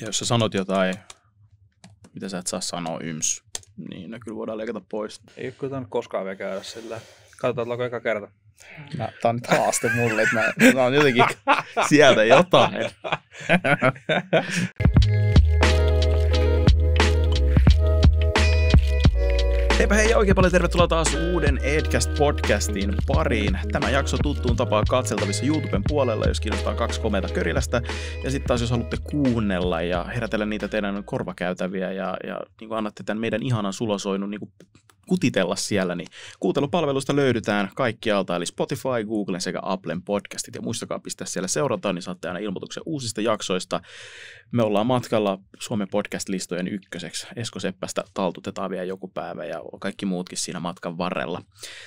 Ja jos sä sanot jotain, mitä sä et saa sanoa, yms, niin ne kyllä voidaan leikata pois. Ei kyllä tämän koskaan vielä käydä sillä. Katsotaan, että eka kerta. Mä, tää on nyt haaste mulle, että mä, mä on jotenkin sieltä jotain. Heipä hei oikein paljon tervetuloa taas uuden Edcast-podcastin pariin. Tämä jakso tuttuun tapaan katseltavissa YouTuben puolella, jos kiinnostaa kaksi komeita körilästä. Ja sitten taas jos haluatte kuunnella ja herätellä niitä teidän korvakäytäviä ja, ja niin annatte tämän meidän ihanan sulosoinnun niin kutitella siellä, niin kuuntelupalvelusta löydetään kaikkialta, eli Spotify, Googlen sekä Applen podcastit. Ja muistakaa pistää siellä seurataan, niin saatte aina ilmoituksen uusista jaksoista. Me ollaan matkalla Suomen podcast-listojen ykköseksi. Esko Seppästä taltutetaan vielä joku päivä ja kaikki muutkin siinä matkan varrella.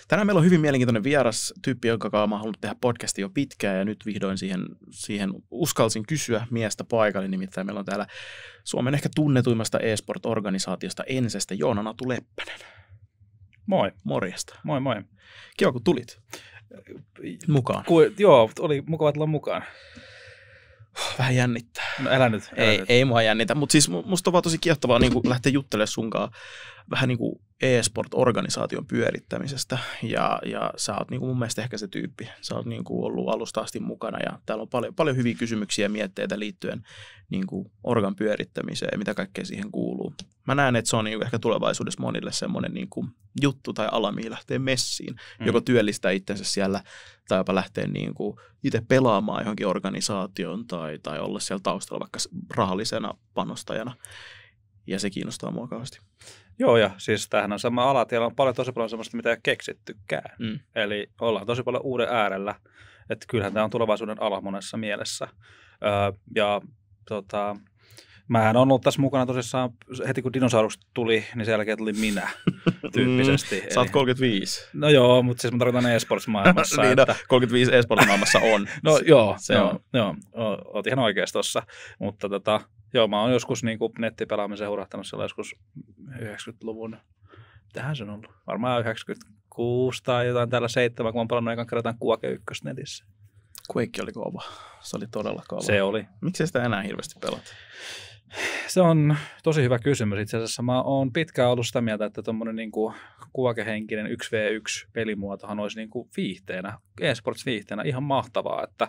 Tänään meillä on hyvin mielenkiintoinen vieras, tyyppi, joka on halunnut tehdä podcastia jo pitkään ja nyt vihdoin siihen, siihen uskalsin kysyä miestä paikalle. Nimittäin meillä on täällä Suomen ehkä tunnetuimmasta e-sport-organisaatiosta Ensestä Joona Natu Leppänen. Moi. Morjesta. Moi moi. Kiva kun tulit. Mukaan. Ku, joo, oli mukava tulla mukaan. Oh, vähän jännittää. No älä nyt. Älä ei, nyt. ei mua jännitä, mutta siis musta on vaan tosi kiehtovaa niin lähteä juttelemaan sunkaan vähän niin kuin e-sport-organisaation pyörittämisestä ja, ja sä oot niin kuin mun mielestä ehkä se tyyppi. Sä oot niin kuin ollut alusta asti mukana ja täällä on paljon, paljon hyviä kysymyksiä ja mietteitä liittyen niin kuin organ pyörittämiseen ja mitä kaikkea siihen kuuluu. Mä näen, että se on niin kuin ehkä tulevaisuudessa monille semmoinen niin kuin juttu tai ala, mihin lähtee messiin. Mm. Joko työllistää itsensä siellä tai jopa lähtee niin kuin itse pelaamaan johonkin organisaatioon tai, tai olla siellä taustalla vaikka rahallisena panostajana. Ja se kiinnostaa mua kauheasti. Joo, ja siis tämähän on sama ala, on paljon tosi paljon sellaista, mitä ei ole keksittykään. Mm. Eli ollaan tosi paljon uuden äärellä, että kyllähän tämä on tulevaisuuden ala monessa mielessä. Öö, ja tota, Mä en ollut tässä mukana tosissaan, heti kun dinosaurus tuli, niin sen jälkeen tuli minä tyyppisesti. Mm, Sä oot 35. No joo, mutta siis mä tarkoitan esports-maailmassa. niin, no, että... 35 esports-maailmassa on. no joo, se joo, on. joo, oot ihan oikeassa tossa. Mutta tota, Joo, mä oon joskus niin kuin nettipelaamisen hurahtanut siellä joskus 90-luvun. Tähän se on ollut. Varmaan 96 tai jotain täällä 7, kun mä oon pelannut ekan kerran Kuake 1 netissä. Quake oli kova. Se oli todella kova. Se oli. Miksi sitä enää hirveästi pelat? Se on tosi hyvä kysymys itse asiassa. Mä oon pitkään ollut sitä mieltä, että tuommoinen niin kuvakehenkinen 1v1 pelimuotohan olisi niin kuin viihteenä, e-sports viihteenä ihan mahtavaa, että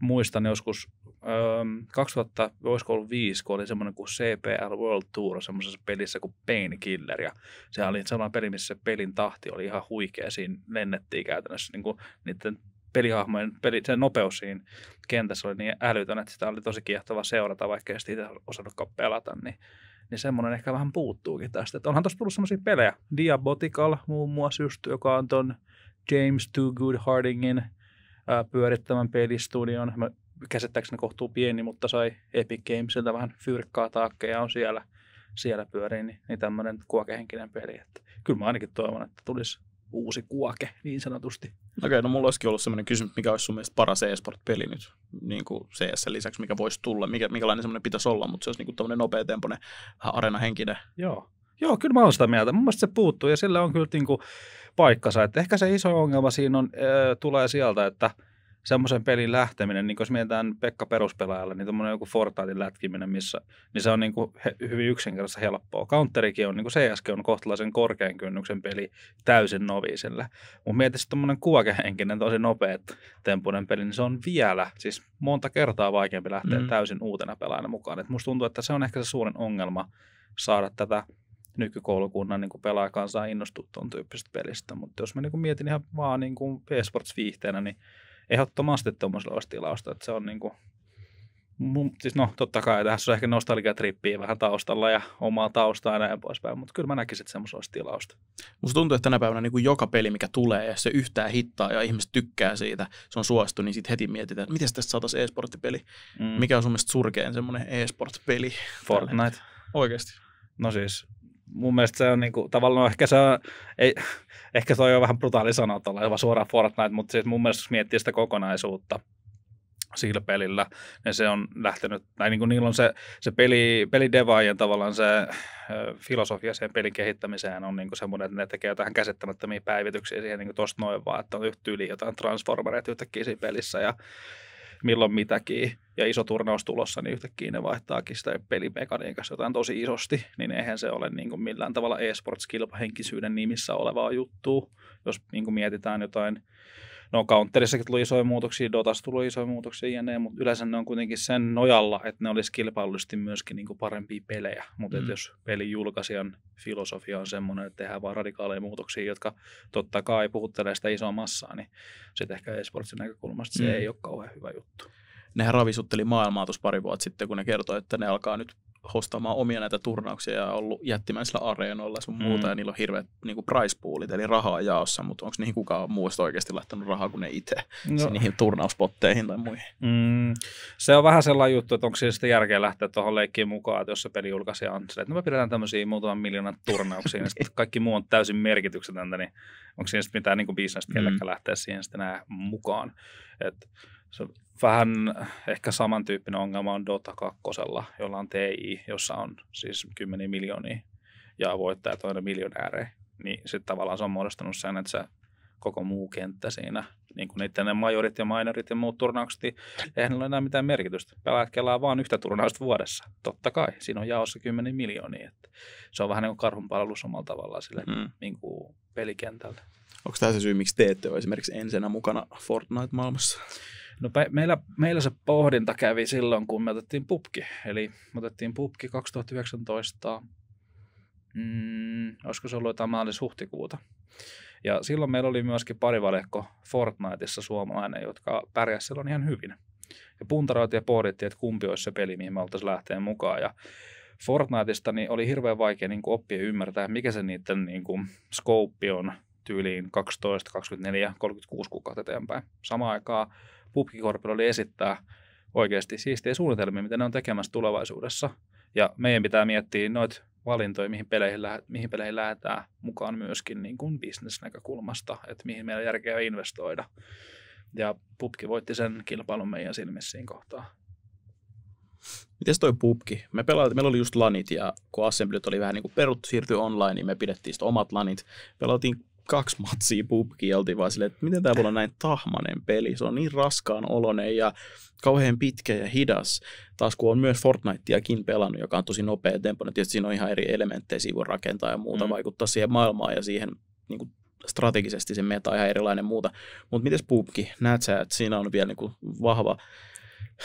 muistan joskus ähm, 2005, kun oli semmoinen kuin CPL World Tour semmoisessa pelissä kuin Pain Killer Ja se oli sellainen peli, missä se pelin tahti oli ihan huikea. Siinä lennettiin käytännössä niin kuin niiden pelihahmojen, peli, se nopeus siinä kentässä oli niin älytön, että sitä oli tosi kiehtova seurata, vaikka ei sitä itse osannutkaan pelata. Niin niin semmoinen ehkä vähän puuttuukin tästä. Että onhan tuossa tullut semmoisia pelejä. Diabotical muun muassa just, joka on ton James Too Good Hardingin ää, pyörittämän pelistudion. Mä käsittääkseni kohtuu pieni, mutta sai Epic Gamesilta vähän fyrkkaa taakkeja on siellä, siellä pyörii, niin, niin tämmöinen kuokehenkinen peli. Että kyllä mä ainakin toivon, että tulisi uusi kuoke niin sanotusti. Okei, okay, no mulla olisikin ollut sellainen kysymys, mikä olisi sun mielestä paras e-sport-peli nyt niin kuin CS lisäksi, mikä voisi tulla, mikä, minkälainen semmoinen pitäisi olla, mutta se olisi niin kuin tämmöinen nopeatempoinen arenahenkinen. Joo, Joo, kyllä mä olen sitä mieltä. Mun se puuttuu ja sillä on kyllä niin kuin paikkansa. Et ehkä se iso ongelma siinä on, ö, tulee sieltä, että semmoisen pelin lähteminen, niin jos mietitään Pekka peruspelaajalle, niin tuommoinen joku Fortnitein lätkiminen, missä, niin se on niin kuin he, hyvin yksinkertaisesti helppoa. Counterikin on, niin kuin CSK on kohtalaisen korkean kynnyksen peli täysin noviisille. Mutta mietitään sitten tuommoinen kuokehenkinen, tosi nopea tempunen peli, niin se on vielä, siis monta kertaa vaikeampi lähteä mm. täysin uutena pelaajana mukaan. Et musta tuntuu, että se on ehkä se suurin ongelma saada tätä – nykykoulukunnan niin pelaajakansaa innostua tuon tyyppisestä pelistä. Mutta jos mä niin kuin mietin ihan vaan niin kuin esports-viihteenä, niin ehdottomasti tuommoisella olisi tilausta. Että se on niin kuin, mun, siis no totta kai tässä on ehkä nostalgiatrippiä vähän taustalla ja omaa taustaa ja näin poispäin, mutta kyllä mä näkisin, että semmoisen olisi tilausta. Musta tuntuu, että tänä päivänä niin kuin joka peli, mikä tulee, ja se yhtään hittaa ja ihmiset tykkää siitä, se on suosittu, niin sitten heti mietitään, että miten tästä saataisiin e-sporttipeli. Mm. Mikä on sun mielestä surkein semmoinen e peli Fortnite. Oikeasti. No siis, mun mielestä se on kuin, niinku, tavallaan no ehkä se on, ei, ehkä toi on vähän brutaali sanoa tuolla, jopa suoraan Fortnite, mutta siis mun mielestä jos miettii sitä kokonaisuutta, sillä pelillä, niin se on lähtenyt, tai niin kuin niillä on se, se peli, pelidevaajien tavallaan se filosofia siihen pelin kehittämiseen on niin kuin semmoinen, että ne tekee jotain käsittämättömiä päivityksiä siihen niin kuin tosta noin vaan, että on yhtä yli jotain transformereita yhtäkkiä siinä pelissä ja milloin mitäkin ja iso turnaus tulossa, niin yhtäkkiä ne vaihtaakin sitä pelimekaniikassa jotain tosi isosti, niin eihän se ole niin kuin millään tavalla e-sports-kilpahenkisyyden nimissä olevaa juttua. Jos niin kuin mietitään jotain No Counterissakin tuli isoja muutoksia, Dotassa tuli isoja muutoksia ja ne, mutta yleensä ne on kuitenkin sen nojalla, että ne olisi kilpailullisesti myöskin niin kuin parempia pelejä. Mutta mm. jos julkaisijan filosofia on semmoinen, että tehdään vaan radikaaleja muutoksia, jotka totta kai puhuttelee sitä isoa massaa, niin sitten ehkä esportsin näkökulmasta se mm. ei ole kauhean hyvä juttu nehän ravisutteli maailmaa tuossa pari vuotta sitten, kun ne kertoi, että ne alkaa nyt hostamaan omia näitä turnauksia ja ollut jättimäisillä areenoilla sun muuta, mm. ja niillä on hirveät niinku price poolit, eli rahaa jaossa, mutta onko niihin kukaan muusta oikeasti laittanut rahaa kuin ne itse no. niihin turnauspotteihin tai muihin? Mm. Se on vähän sellainen juttu, että onko siinä järkeä lähteä tuohon leikkiin mukaan, että jos se peli julkaisee on että no me pidetään tämmöisiä muutaman miljoonan turnauksia, niin sitten kaikki muu on täysin merkityksetöntä, niin onko siinä sitten mitään niinku bisnestä mm. kellekään lähteä siihen sitten mukaan. Että se vähän ehkä samantyyppinen ongelma on Dota 2, jolla on TI, jossa on siis kymmeniä miljoonia ja voittaja toinen aina Niin sitten tavallaan se on muodostanut sen, että se koko muu kenttä siinä, niin kuin niiden ne majorit ja minorit ja muut turnaukset, niin eihän ole enää mitään merkitystä. Pelaat kelaa vaan yhtä turnausta vuodessa. Totta kai, siinä on jaossa kymmeniä miljoonia. Että se on vähän niin kuin karhun palvelus omalla tavallaan sille mm. niin kuin pelikentälle. Onko tämä se syy, miksi te ette ole esimerkiksi ensenä mukana Fortnite-maailmassa? No meillä, meillä se pohdinta kävi silloin, kun me otettiin pupki. Eli me otettiin pupki 2019, mm, olisiko se ollut jotain maalis-huhtikuuta. Ja silloin meillä oli myöskin pari valikko Fortniteissa suomalainen, jotka pärjäsivät silloin ihan hyvin. Ja puntaroitiin ja pohdittiin, että kumpi olisi se peli, mihin me oltaisiin lähteen mukaan. Ja Fortniteista niin oli hirveän vaikea niin kuin oppia ymmärtää, mikä se niiden niin kuin, scope on tyyliin 12, 24, 36 kuukautta eteenpäin. Samaan aikaan Pupki oli esittää oikeasti siistiä suunnitelmia, mitä ne on tekemässä tulevaisuudessa. Ja meidän pitää miettiä noita valintoja, mihin peleihin, lähe, mihin peleihin lähdetään mukaan myöskin niin kuin bisnesnäkökulmasta, että mihin meillä on järkeä investoida. Ja pupki voitti sen kilpailun meidän silmissiin kohtaan. Miten toi pubki? Me pelaatiin, meillä oli just lanit ja kun assemblyt oli vähän niin kuin peruttu siirtyi online, niin me pidettiin sitä omat lanit. Pelattiin kaksi matsia pubki oltiin vaan silleen, että miten tämä voi olla näin tahmanen peli. Se on niin raskaan oloinen ja kauhean pitkä ja hidas. Taas kun on myös Fortniteakin pelannut, joka on tosi nopea tempo, tietysti siinä on ihan eri elementtejä voi rakentaa ja muuta, mm. vaikuttaa siihen maailmaan ja siihen niin kuin strategisesti se meta on ihan erilainen muuta. Mutta miten pubki? näet sä, että siinä on vielä niin kuin vahva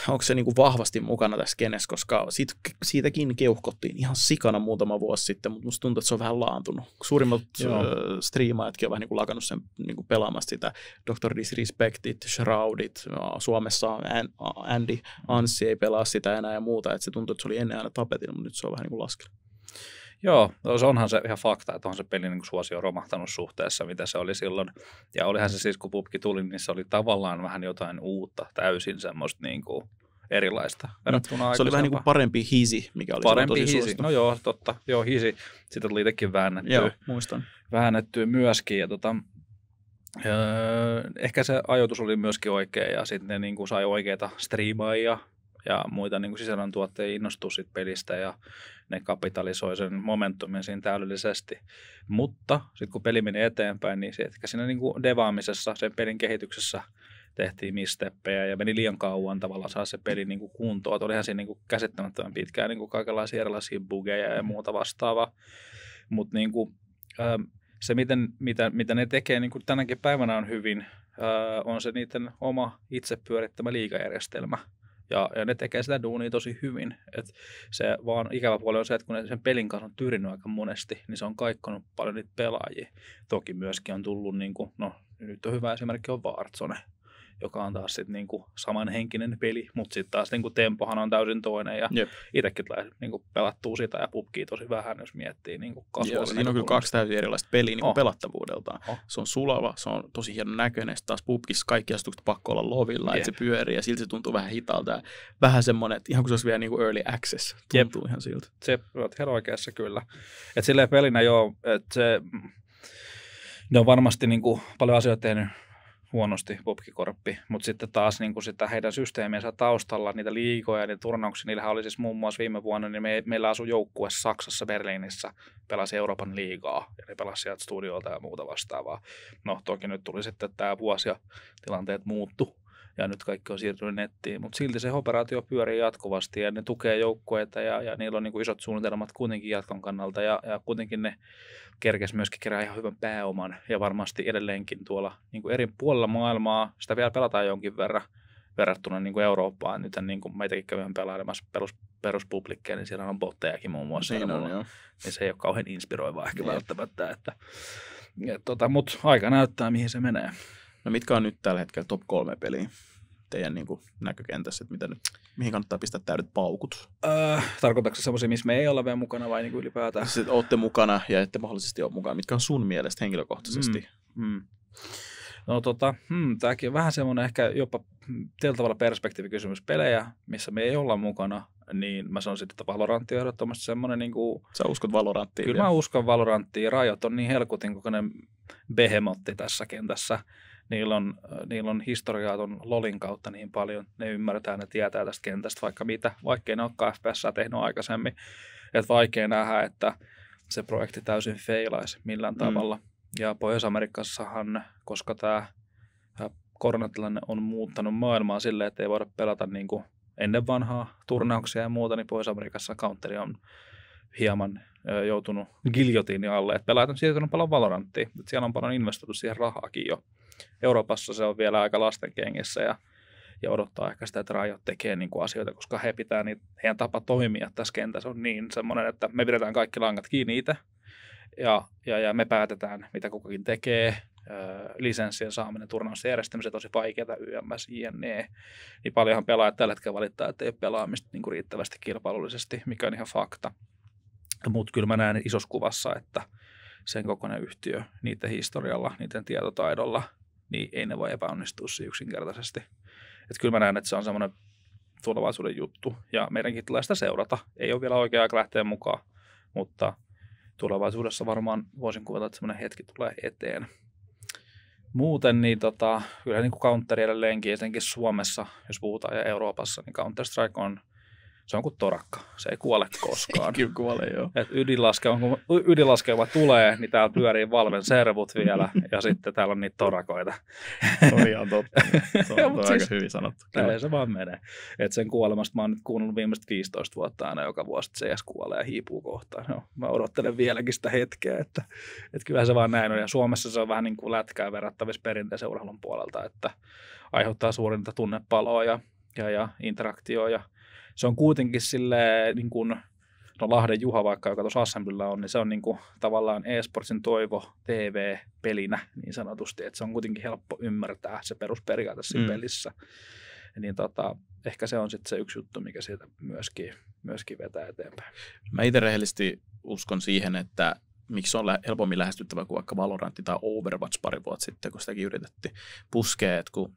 onko se niin kuin vahvasti mukana tässä kenessä, koska siitä, siitäkin keuhkottiin ihan sikana muutama vuosi sitten, mutta musta tuntuu, että se on vähän laantunut. Suurimmat Joo. striimaajatkin on vähän niin kuin lakannut sen niin kuin pelaamasta sitä. Dr. Disrespectit, Shroudit, no, Suomessa Andy Anssi ei pelaa sitä enää ja muuta, että se tuntuu, että se oli ennen aina tapetilla, mutta nyt se on vähän niin kuin laskenut. Joo, onhan se ihan fakta, että on se peli niin suosio romahtanut suhteessa, mitä se oli silloin. Ja olihan se siis, kun pubki tuli, niin se oli tavallaan vähän jotain uutta, täysin semmoista niin kuin erilaista mm. verrattuna Se oli vähän niin kuin parempi hisi, mikä oli Parempi tosi hisi, suosittu. no joo, totta. Joo, hisi. Sitä tuli itsekin väännettyä. Joo, muistan. Väännettyä myöskin. Ja tota, öö, ehkä se ajoitus oli myöskin oikea ja sitten ne niin kuin sai oikeita striimaajia ja muita niin kuin sisällöntuottajia innostuu siitä pelistä ja ne kapitalisoi sen momentumin siinä täydellisesti. Mutta sitten kun peli meni eteenpäin, niin se, että siinä niin kuin devaamisessa, sen pelin kehityksessä tehtiin misteppejä ja meni liian kauan tavallaan saada se peli niin kuin kuntoon. Että olihan siinä niin kuin käsittämättömän pitkään niin kuin kaikenlaisia erilaisia bugeja ja muuta vastaavaa. Mutta niin kuin, ähm, se, miten, mitä, mitä ne tekee niin kuin tänäkin päivänä on hyvin, äh, on se niiden oma itse pyörittämä liikajärjestelmä – ja, ja ne tekee sitä duunia tosi hyvin. Et se vaan ikävä puoli on se, että kun ne sen pelin kanssa on tyrinyt aika monesti, niin se on kaikkonut paljon niitä pelaajia. Toki myöskin on tullut, niin kuin, no nyt on hyvä esimerkki on vaartsonen joka on taas sitten niinku samanhenkinen peli, mutta sitten taas niinku tempohan on täysin toinen ja itsekin tulee niinku pelattua sitä ja pubkia tosi vähän, jos miettii niinku kasvua. Siinä on kyllä kaksi täysin erilaista peliä niinku oh. pelattavuudeltaan. Oh. Se on sulava, se on tosi hieno näköinen, sitten taas pubkissa kaikki asetukset pakko olla lovilla, että se pyörii ja silti se tuntuu vähän hitaalta ja vähän semmoinen, että ihan kuin se olisi vielä niinku early access, tuntuu Jep. ihan siltä. Se on ihan oikeassa kyllä. Että silleen pelinä joo, että se, mm, ne on varmasti niinku paljon asioita tehnyt huonosti Bobkikorppi, mutta sitten taas niin kuin sitä heidän systeemiensä taustalla, niitä liikoja ja niitä turnauksia, niillähän oli siis muun muassa viime vuonna, niin me, meillä asui joukkue Saksassa Berliinissä, pelasi Euroopan liigaa, ja ne pelasi sieltä studiolta ja muuta vastaavaa. No toki nyt tuli sitten tämä vuosi ja tilanteet muuttu, ja nyt kaikki on siirtynyt nettiin. Mutta silti se operaatio pyörii jatkuvasti ja ne tukee joukkueita ja, ja niillä on niin kuin isot suunnitelmat kuitenkin jatkon kannalta ja, ja kuitenkin ne kerkes myöskin kerää ihan hyvän pääoman ja varmasti edelleenkin tuolla niin kuin eri puolilla maailmaa sitä vielä pelataan jonkin verran verrattuna niin kuin Eurooppaan. Nyt niin kuin meitäkin käydään pelailemassa perus, peruspublikkeja, niin siellä on bottejakin muun muassa. Niin, on, niin se ei ole kauhean inspiroivaa ehkä niin. välttämättä. Että, et, tota, Mutta aika näyttää, mihin se menee. No mitkä on nyt tällä hetkellä top kolme peliä teidän niin kuin, näkökentässä, että mitä nyt, mihin kannattaa pistää täydet paukut? Äh, tarkoitatko semmoisia, missä me ei ole vielä mukana vai niin kuin ylipäätään? Sitten siis, olette mukana ja ette mahdollisesti ole mukana. Mitkä on sun mielestä henkilökohtaisesti? Mm, mm. No tota, hmm, tämäkin on vähän semmoinen ehkä jopa tietyllä tavalla perspektiivikysymys. Pelejä, missä me ei olla mukana, niin mä sanon sitten, että Valorantti on ehdottomasti semmoinen... Niin kuin, Sä uskot Valoranttiin? Kyllä vielä. mä uskon Valoranttiin. Rajat on niin helkutin kokoinen behemotti tässä kentässä niillä on, äh, niillä on historiaa ton LOLin kautta niin paljon, ne ymmärtää, ne tietää tästä kentästä vaikka mitä, vaikkei ne olekaan fps tehnyt aikaisemmin. Että vaikea nähdä, että se projekti täysin feilaisi millään mm. tavalla. Ja Pohjois-Amerikassahan, koska tämä koronatilanne on muuttanut maailmaa silleen, että ei voida pelata niin kuin ennen vanhaa turnauksia ja muuta, niin Pohjois-Amerikassa counteri on hieman ö, joutunut giljotiini alle. Et pelaajat on siirtynyt paljon Valoranttiin. siellä on paljon investoitu siihen rahaakin jo. Euroopassa se on vielä aika lasten kengissä ja, ja odottaa ehkä sitä, että rajat tekee niin kuin asioita, koska he pitää, niin heidän tapa toimia tässä kentässä on niin semmoinen, että me pidetään kaikki langat kiinni itse ja, ja, ja me päätetään, mitä kukakin tekee, lisenssien saaminen, turnausten järjestämisen tosi vaikeaa, YMS, INE, niin paljonhan pelaajat tällä hetkellä valittaa, että ei ole pelaamista niin kuin riittävästi kilpailullisesti, mikä on ihan fakta. Mutta kyllä mä näen isossa kuvassa, että sen kokoinen yhtiö niiden historialla, niiden tietotaidolla – niin ei ne voi epäonnistua yksinkertaisesti. Et kyllä mä näen, että se on semmoinen tulevaisuuden juttu ja meidänkin tulee sitä seurata. Ei ole vielä oikea aika lähteä mukaan, mutta tulevaisuudessa varmaan voisin kuvata, että semmoinen hetki tulee eteen. Muuten niin tota, kyllä niin kuin Counteri edelleenkin, etenkin Suomessa, jos puhutaan ja Euroopassa, niin Counter-Strike on se on kuin torakka. Se ei kuole koskaan. Kyllä kuole, joo. Et ydinlaske on, kun ydinlaskeva tulee, niin täällä pyörii Valven servut vielä ja sitten täällä on niitä torakoita. on ihan totta. Se on, on siis, hyvin sanottu. Tälleen se vaan menee. Et sen kuolemasta mä oon nyt kuunnellut viimeiset 15 vuotta aina joka vuosi, että CS kuolee ja hiipuu kohtaan. No, mä odottelen vieläkin sitä hetkeä, että, että kyllä se vaan näin on. Ja Suomessa se on vähän niin kuin lätkää verrattavissa perinteisen urheilun puolelta, että aiheuttaa suurinta tunnepaloa ja, ja, ja interaktioa ja se on kuitenkin sille niin kuin, no Lahden Juha vaikka, joka tuossa Assemblyllä on, niin se on niin kuin, tavallaan eSportsin toivo TV-pelinä niin sanotusti, että se on kuitenkin helppo ymmärtää se perusperiaate siinä mm. pelissä. Niin tota, ehkä se on sitten se yksi juttu, mikä siitä myöskin, myöskin vetää eteenpäin. Mä itse rehellisesti uskon siihen, että miksi se on helpommin lähestyttävä kuin vaikka Valorantti tai Overwatch pari vuotta sitten, kun sitäkin yritettiin puskea, että kun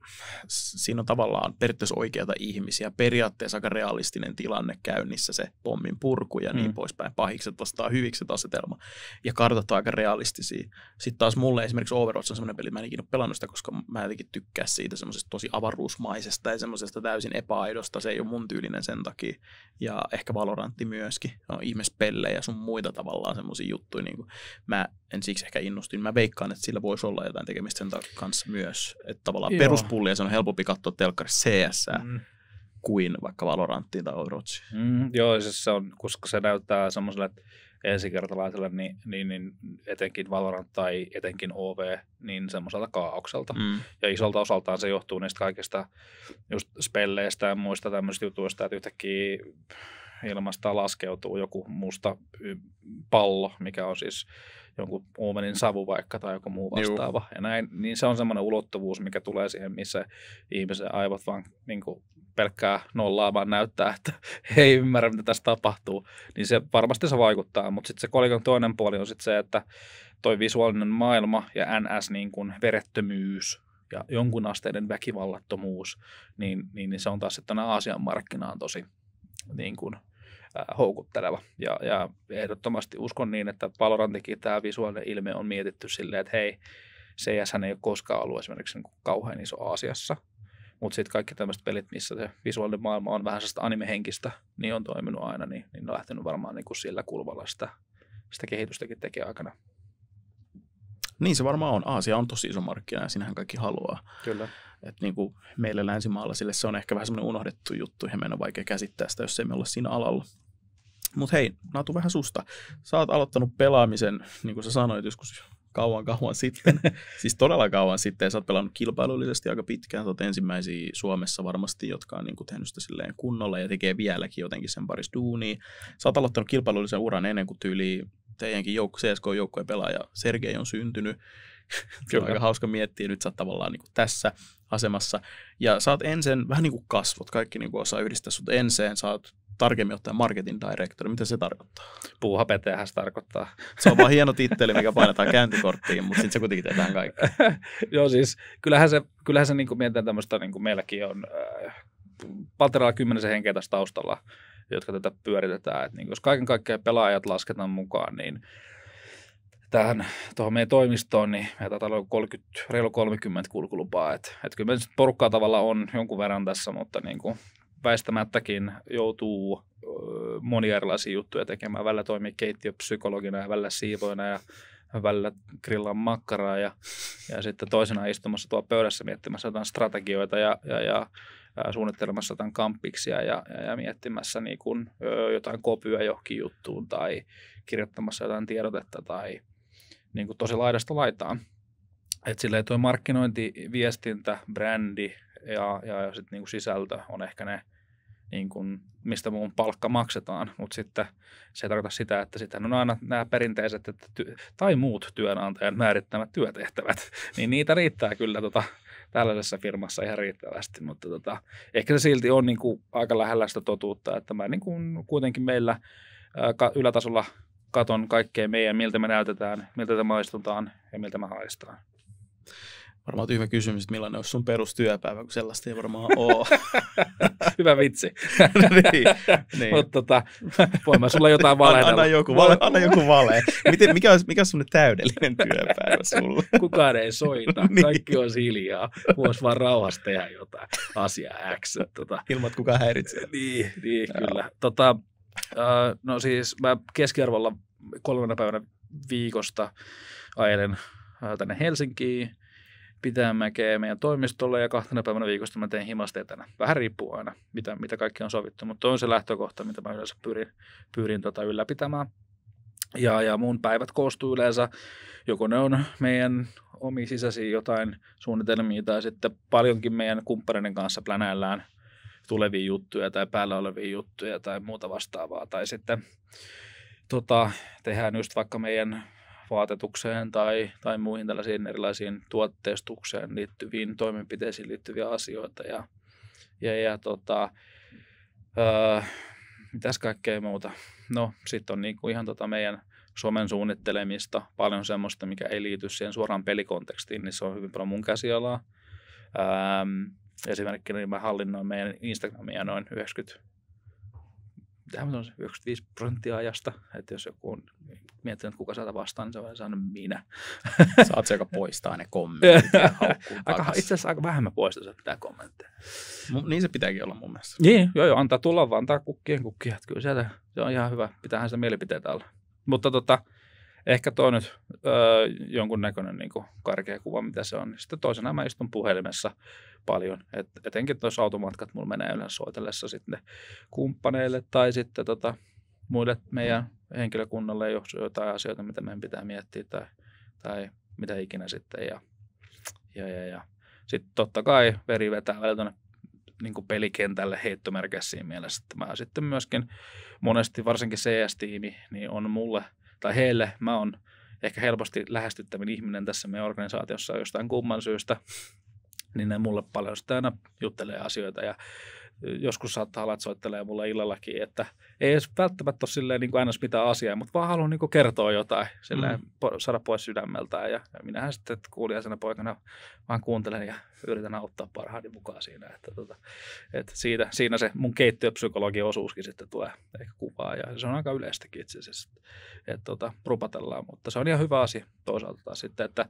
siinä on tavallaan periaatteessa oikeita ihmisiä, periaatteessa aika realistinen tilanne käynnissä, se pommin purku ja niin mm. poispäin, pahikset vastaa hyvikset asetelma, ja kartat on aika realistisia. Sitten taas mulle esimerkiksi Overwatch on sellainen peli, mä en ikinä pelannut sitä, koska mä jotenkin tykkää siitä semmoisesta tosi avaruusmaisesta ja semmoisesta täysin epäaidosta, se ei ole mun tyylinen sen takia, ja ehkä Valorantti myöskin, on ihmispellejä sun muita tavallaan semmoisia juttuja, niin kuin, niinku, mä en siksi ehkä innostuin. Mä veikkaan, että sillä voisi olla jotain tekemistä sen kanssa myös. Että tavallaan peruspullia se on helpompi katsoa telkkarissa CS mm. kuin vaikka Valoranttiin tai Overwatchiin. Mm, joo, siis se on, koska se näyttää semmoiselle, että ensikertalaiselle, niin, niin, niin etenkin Valorant tai etenkin OV, niin semmoiselta kaaukselta. Mm. Ja isolta osaltaan se johtuu niistä kaikista just spelleistä ja muista tämmöisistä jutuista, että yhtäkkiä ilmasta laskeutuu joku musta pallo, mikä on siis jonkun uumenin savu vaikka tai joku muu vastaava. Juu. Ja näin, niin se on semmoinen ulottuvuus, mikä tulee siihen, missä ihmisen aivot vaan niin kuin pelkkää nollaa, vaan näyttää, että ei ymmärrä, mitä tässä tapahtuu. Niin se varmasti se vaikuttaa, mutta sitten se kolikon toinen puoli on sitten se, että toi visuaalinen maailma ja NS niin kuin verettömyys ja jonkun asteiden väkivallattomuus, niin, niin, niin se on taas sitten Aasian markkinaan tosi niin kuin Äh, houkutteleva. Ja, ja ehdottomasti uskon niin, että Palorantikin tämä visuaalinen ilme on mietitty silleen, että hei, CS ei ole koskaan ollut esimerkiksi niin kauhean iso Aasiassa, mutta sitten kaikki tämmöiset pelit, missä se visuaalinen maailma on vähän sellaista animehenkistä, niin on toiminut aina, niin, niin on lähtenyt varmaan niin kuin sillä kulmalla sitä, sitä kehitystäkin tekee aikana. Niin se varmaan on. Aasia on tosi iso markkina ja sinähän kaikki haluaa. Kyllä. Et niin kuin meille länsimaalaisille se on ehkä vähän semmoinen unohdettu juttu ja meidän on vaikea käsittää sitä, jos emme ole siinä alalla. Mutta hei, Natu vähän susta. Sä oot aloittanut pelaamisen, niin kuin sä sanoit joskus kauan kauan sitten, siis todella kauan sitten, sä oot pelannut kilpailullisesti aika pitkään, sä oot ensimmäisiä Suomessa varmasti, jotka on niin kuin tehnyt sitä silleen kunnolla ja tekee vieläkin jotenkin sen parissa duunia. Sä oot aloittanut kilpailullisen uran ennen kuin tyyli teidänkin jouk- CSK-joukkojen pelaaja Sergei on syntynyt. Se on aika hauska miettiä, nyt sä oot tavallaan niin kuin tässä asemassa. Ja sä oot ensin vähän niin kuin kasvot, kaikki niin kuin osaa yhdistää sut ensin, sä oot tarkemmin ottaen marketing director, mitä se tarkoittaa? peteähän se tarkoittaa. Se on vaan hieno titteli, mikä painetaan käyntikorttiin, mutta sitten se kuitenkin tehdään kaikki. Joo siis, kyllähän se, kyllähän se niin kuin mietitään tämmöistä, niin kuin meilläkin on äh, Palteralla kymmenisen henkeä tässä taustalla, jotka tätä pyöritetään. Et niin jos kaiken kaikkiaan pelaajat lasketaan mukaan, niin tähän tuohon meidän toimistoon, niin me taitaa olla 30, reilu 30 kulkulupaa. Että et kyllä me porukkaa tavalla on jonkun verran tässä, mutta niin kuin väistämättäkin joutuu monia erilaisia juttuja tekemään. Välillä toimii keittiöpsykologina ja välillä siivoina ja välillä grillaan makkaraa ja, ja sitten toisena istumassa tuolla pöydässä miettimässä jotain strategioita ja, ja, ja, ja suunnittelemassa jotain kampiksia ja, ja, ja miettimässä niin kun, jotain kopyä johonkin juttuun tai kirjoittamassa jotain tiedotetta tai niin kuin tosi laidasta laitaan. Et silleen tuo markkinointi, viestintä, brändi ja, ja, ja sitten niin sisältö on ehkä ne – niin kuin, mistä muun palkka maksetaan, mutta sitten se ei tarkoita sitä, että sitten on aina nämä perinteiset että ty- tai muut työnantajan määrittämät työtehtävät, niin niitä riittää kyllä tota, tällaisessa firmassa ihan riittävästi, mutta tota, ehkä se silti on niin kuin aika lähellä sitä totuutta, että mä niin kuin kuitenkin meillä ää, ka- ylätasolla katon kaikkea meidän, miltä me näytetään, miltä me maistutaan ja miltä me haistaan. Varmaan tyhmä kysymys, että millainen olisi sun perustyöpäivä, kun sellaista ei varmaan ole. Hyvä vitsi. niin, niin. Mutta tota, voin mä sulla jotain valehdella. Anna, anna joku vale. Anna joku vale. Miten, mikä, on, mikä on täydellinen työpäivä sulla? Kukaan ei soita. niin. Kaikki on hiljaa. Voisi vaan rauhassa tehdä jotain asiaa X. Tota. Ilman, että kukaan häiritsee. Niin, niin kyllä. Tota, no siis mä keskiarvolla kolmena päivänä viikosta ajelen tänne Helsinkiin – mäkeä meidän toimistolle ja kahtena päivänä viikosta mä teen etänä. Vähän riippuu aina, mitä, mitä kaikki on sovittu, mutta on se lähtökohta, mitä mä yleensä pyrin, pyrin tota ylläpitämään. Ja, ja mun päivät koostuu yleensä, joko ne on meidän omi sisäisiä jotain suunnitelmia tai sitten paljonkin meidän kumppaneiden kanssa plänäillään tulevia juttuja tai päällä olevia juttuja tai muuta vastaavaa. Tai sitten tota, tehdään just vaikka meidän vaatetukseen tai, tai muihin tällaisiin erilaisiin tuotteistukseen liittyviin toimenpiteisiin liittyviä asioita ja, ja, ja tota, öö, mitäs kaikkea muuta. No sitten on niinku ihan tota meidän somen suunnittelemista, paljon semmoista, mikä ei liity siihen suoraan pelikontekstiin, niin se on hyvin paljon mun käsialaa. Öö, esimerkiksi niin mä hallinnoin meidän Instagramia noin 90 Tämä on 95 prosenttia ajasta, että jos joku on miettinyt, kuka saata vastaan, niin se on saanut minä. Saat se, joka poistaa ne kommentit aika, Itse asiassa aika vähän mä poistan sitä kommentteja. M- niin se pitääkin olla mun mielestä. Niin, joo joo, antaa tulla vaan, antaa kukkien kukkia. Että kyllä sieltä, se on ihan hyvä, pitäähän sitä mielipiteitä olla. Mutta tota, ehkä tuo nyt öö, jonkunnäköinen niin kuin karkea kuva, mitä se on. Sitten toisena mä istun puhelimessa paljon. Et, etenkin tuossa automatkat mulla menee yleensä soitellessa sitten kumppaneille tai sitten tota, muille meidän henkilökunnalle, jos jotain asioita, mitä meidän pitää miettiä tai, tai mitä ikinä sitten. Ja, ja, ja, ja. Sitten totta kai veri vetää välillä tuonne niin pelikentälle heittomerkeissä mielessä, että mä sitten myöskin monesti, varsinkin CS-tiimi, niin on mulle – tai heille mä oon ehkä helposti lähestyttävin ihminen tässä meidän organisaatiossa jostain kumman syystä, niin ne mulle paljon sitä aina juttelee asioita ja joskus saattaa olla, että soittelee mulle illallakin, että ei edes välttämättä ole silleen niin kuin mitään asiaa, mutta vaan haluan niin kuin kertoa jotain, silleen, mm. po- saada pois sydämeltään. Ja, ja minähän sitten kuulijaisena poikana vaan kuuntelen ja yritän auttaa parhaani mukaan siinä. Että, tota, että siitä, siinä se mun keittiöpsykologian osuuskin sitten tulee ehkä kuvaa ja se on aika yleistäkin itse asiassa, että tota, rupatellaan, mutta se on ihan hyvä asia toisaalta sitten, että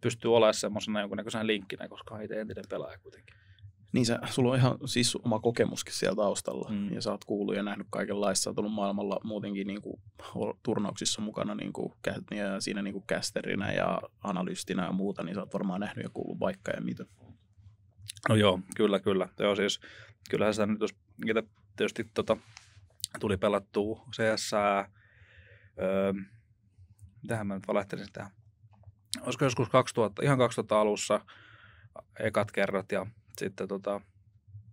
pystyy olemaan semmoisena jonkunnäköisenä linkkinä, koska on itse entinen pelaaja kuitenkin. Niin sä, sulla on ihan siis oma kokemuskin siellä taustalla mm. ja sä oot kuullut ja nähnyt kaikenlaista. Sä oot ollut maailmalla muutenkin niin kuin, turnauksissa mukana niin kuin, ja siinä niin kuin kästerinä ja analystinä ja muuta, niin sä oot varmaan nähnyt ja kuullut vaikka ja mitä. No joo, kyllä, kyllä. Joo, siis, kyllähän sitä nyt, jos tietysti tota, tuli pelattua CS, öö, mitähän mä nyt valehtelin tähän, olisiko joskus 2000, ihan 2000 alussa ekat kerrat ja sitten tota,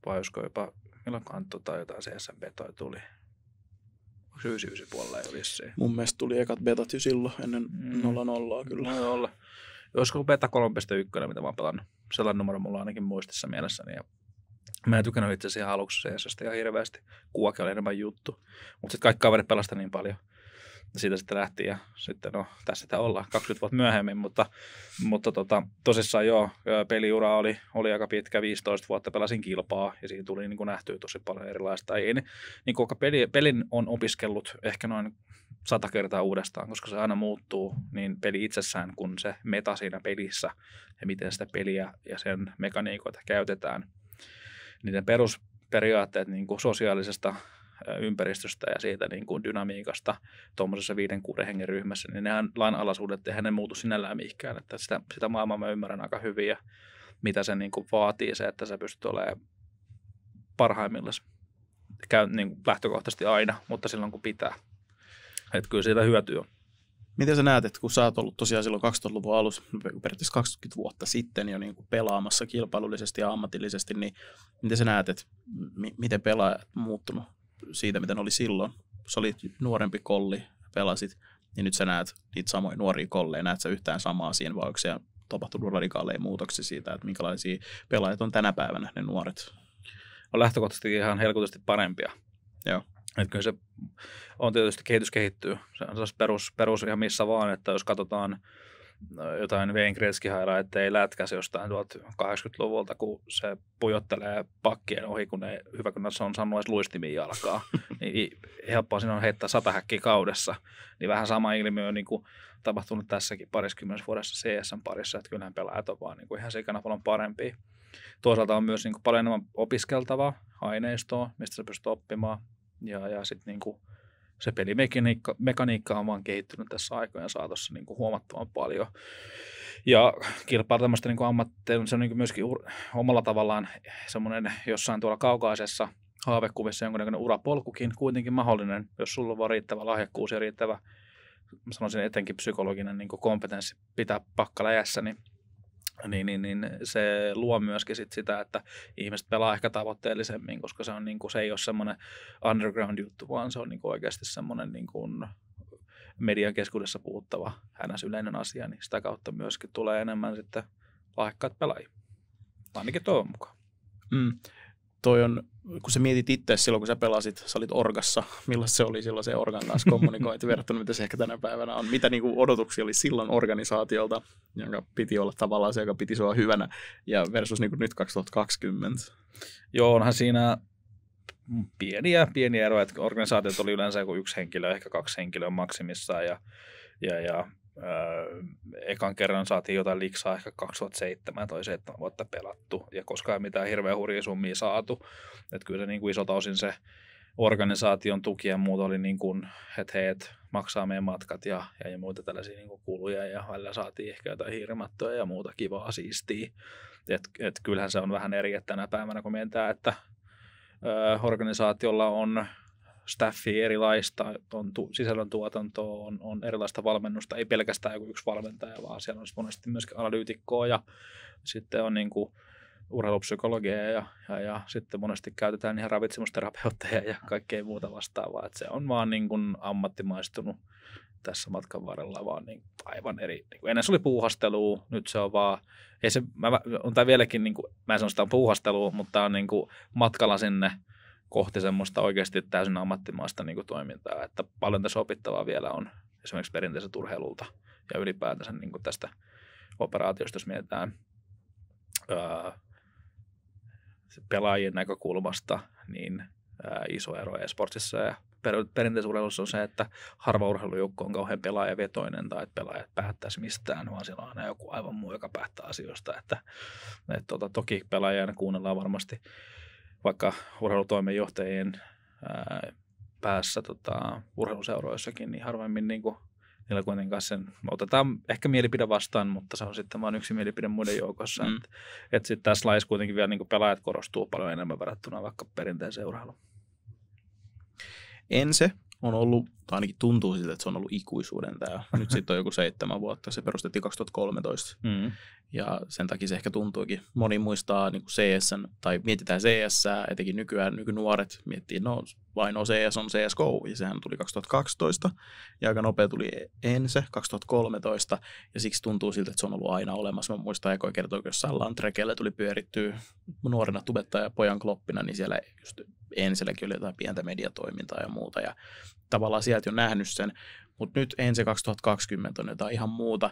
vai olisiko jopa, milloin Kanttu tai tota jotain CSM betoi tuli? 99 puolella jo vissiin. Mun mielestä tuli ekat betat jo silloin, ennen mm. 00 kyllä. No, olla. Olisiko beta 3.1, mitä mä oon pelannut. Sellainen numero mulla on ainakin muistissa mielessäni. Niin ja mä en tykännyt itse asiassa aluksi CSstä ihan hirveästi. Kuake oli enemmän juttu. Mutta sitten kaikki kaverit pelasta niin paljon siitä sitten lähti ja sitten no tässä sitä ollaan 20 vuotta myöhemmin, mutta, mutta tota, tosissaan joo, peliura oli, oli aika pitkä, 15 vuotta pelasin kilpaa ja siinä tuli niin kuin nähtyä tosi paljon erilaista. Ei, niin kuin peli, pelin on opiskellut ehkä noin sata kertaa uudestaan, koska se aina muuttuu, niin peli itsessään kun se meta siinä pelissä ja miten sitä peliä ja sen mekaniikoita käytetään, niiden perusperiaatteet niin kuin sosiaalisesta ympäristöstä ja siitä niin kuin dynamiikasta tuommoisessa viiden kuuden hengen ryhmässä, niin nehän lainalaisuudet, eihän ne muutu sinällään mihinkään. Että sitä, sitä maailmaa mä ymmärrän aika hyvin ja mitä se niin kuin vaatii se, että sä pystyt olemaan parhaimmillaan käy niin kuin lähtökohtaisesti aina, mutta silloin kun pitää. Että kyllä siitä hyötyä on. Miten sä näet, että kun sä oot ollut tosiaan silloin 2000-luvun alussa, periaatteessa 20 vuotta sitten jo niin kuin pelaamassa kilpailullisesti ja ammatillisesti, niin miten sä näet, että m- miten pelaajat muuttunut siitä, miten oli silloin. Sä olit nuorempi kolli, pelasit, niin nyt sä näet niitä samoja nuoria kolleja, näet sä yhtään samaa siihen, vai onko tapahtunut radikaaleja muutoksia siitä, että minkälaisia pelaajat on tänä päivänä ne nuoret? On lähtökohtaisesti ihan helkutusti parempia. Joo. Että kyllä se on tietysti kehitys kehittyy. Se on perus, perus ihan missä vaan, että jos katsotaan jotain Wayne gretzky että ettei lätkäisi jostain 80-luvulta, kun se pujottelee pakkien ohi, kun ne, hyvä kun se on saanut edes luistimiin jalkaa. niin helppoa siinä on heittää sata häkkiä kaudessa. Niin vähän sama ilmiö on niin kuin tapahtunut tässäkin pariskymmenessä vuodessa CSN parissa, että kyllähän pelaajat on vaan niin kuin ihan sikana paljon parempi. Toisaalta on myös niin kuin paljon enemmän opiskeltavaa aineistoa, mistä se pystyy oppimaan. Ja, ja sitten niin kuin se pelimekaniikka mekaniikka on vaan kehittynyt tässä aikojen saatossa niin kuin huomattavan paljon. Ja kilpailu tämmöistä niin ammattia, se on niin kuin myöskin ur, omalla tavallaan semmoinen jossain tuolla kaukaisessa haavekuvissa jonkunnäköinen urapolkukin kuitenkin mahdollinen, jos sulla on vaan riittävä lahjakkuus ja riittävä, mä sanoisin etenkin psykologinen niin kompetenssi pitää pakkaläjässä, niin niin, niin, niin se luo myöskin sit sitä, että ihmiset pelaa ehkä tavoitteellisemmin, koska se, on niin kuin, se ei ole semmoinen underground-juttu, vaan se on niin kuin oikeasti semmoinen niin kuin median keskuudessa puhuttava hänäs yleinen asia, niin sitä kautta myöskin tulee enemmän sitten lahjakkaat pelaajia. Ainakin toivon mukaan. Mm toi on, kun sä mietit itse silloin, kun sä pelasit, sä olit orgassa, millaista se oli silloin se organ kanssa kommunikointi verrattuna, mitä se ehkä tänä päivänä on. Mitä niin odotuksia oli silloin organisaatiolta, jonka piti olla tavallaan se, joka piti sua hyvänä, ja versus niin nyt 2020? Joo, onhan siinä pieniä, pieniä eroja, että organisaatiot oli yleensä joku yksi henkilö, ehkä kaksi henkilöä maksimissaan, ja, ja, ja Öö, ekan kerran saatiin jotain liksaa ehkä 2007 tai 7 vuotta pelattu ja koskaan ei mitään hirveä hurjia summia saatu. Et kyllä se niin kuin isolta osin se organisaation tuki ja muut oli, niin kuin, että he et maksaa meidän matkat ja, ja, ja muita tällaisia niin kuin kuluja ja välillä saatiin ehkä jotain hirmattoja ja muuta kivaa siistiä. Et, et kyllähän se on vähän eri, tänä päivänä kun mietitään, että öö, organisaatiolla on staffi erilaista, on tu- sisällöntuotantoa, on, on erilaista valmennusta, ei pelkästään joku yksi valmentaja, vaan siellä on monesti myöskin analyytikkoa ja sitten on niin kuin urheilupsykologia ja, ja, ja sitten monesti käytetään ihan ravitsemusterapeutteja ja kaikkea muuta vastaavaa. että se on vaan niin kuin ammattimaistunut tässä matkan varrella, vaan niin aivan eri. Niin kuin ennen se oli puuhastelu nyt se on vaan, ei se, mä, on tämä vieläkin, niin kuin, mä en sano sitä puuhastelua, mutta on niin kuin matkalla sinne – kohti semmoista oikeasti täysin ammattimaista niin kuin toimintaa, että paljon tässä opittavaa vielä on esimerkiksi perinteiseltä urheilulta ja ylipäätänsä niin kuin tästä operaatiosta, jos mietitään öö, pelaajien näkökulmasta, niin öö, iso ero esportsissa ja per, perinteisessä on se, että harva urheilujoukko on kauhean pelaajavetoinen tai että pelaajat päättäisi mistään, vaan siellä on aina joku aivan muu, joka päättää asioista. Että, et, tota, toki pelaajia kuunnellaan varmasti vaikka urheilutoimenjohtajien päässä tota, urheiluseuroissakin, niin harvemmin niin kuin, niillä kuitenkaan sen, otetaan ehkä mielipide vastaan, mutta se on sitten vain yksi mielipide muiden joukossa. Mm. Että et sitten tässä laissa kuitenkin vielä niin pelaajat korostuu paljon enemmän verrattuna vaikka perinteiseen urheiluun. Ense on ollut, tai ainakin tuntuu siltä, että se on ollut ikuisuuden tämä. Nyt sitten on joku seitsemän vuotta, se perustettiin 2013. Mm. Ja sen takia se ehkä tuntuukin. Moni muistaa niin kuin CS, tai mietitään CS, etenkin nykyään nykynuoret miettii, no vain no, on CS on CSGO, ja sehän tuli 2012, ja aika nopea tuli Ense 2013, ja siksi tuntuu siltä, että se on ollut aina olemassa. Mä muistan ekoja kertoa, kun jossain Lantrekellä tuli pyörittyä nuorena tubettaja pojan kloppina, niin siellä just ensilläkin oli jotain pientä mediatoimintaa ja muuta, ja tavallaan sieltä jo nähnyt sen, mutta nyt Ense 2020 on jotain ihan muuta,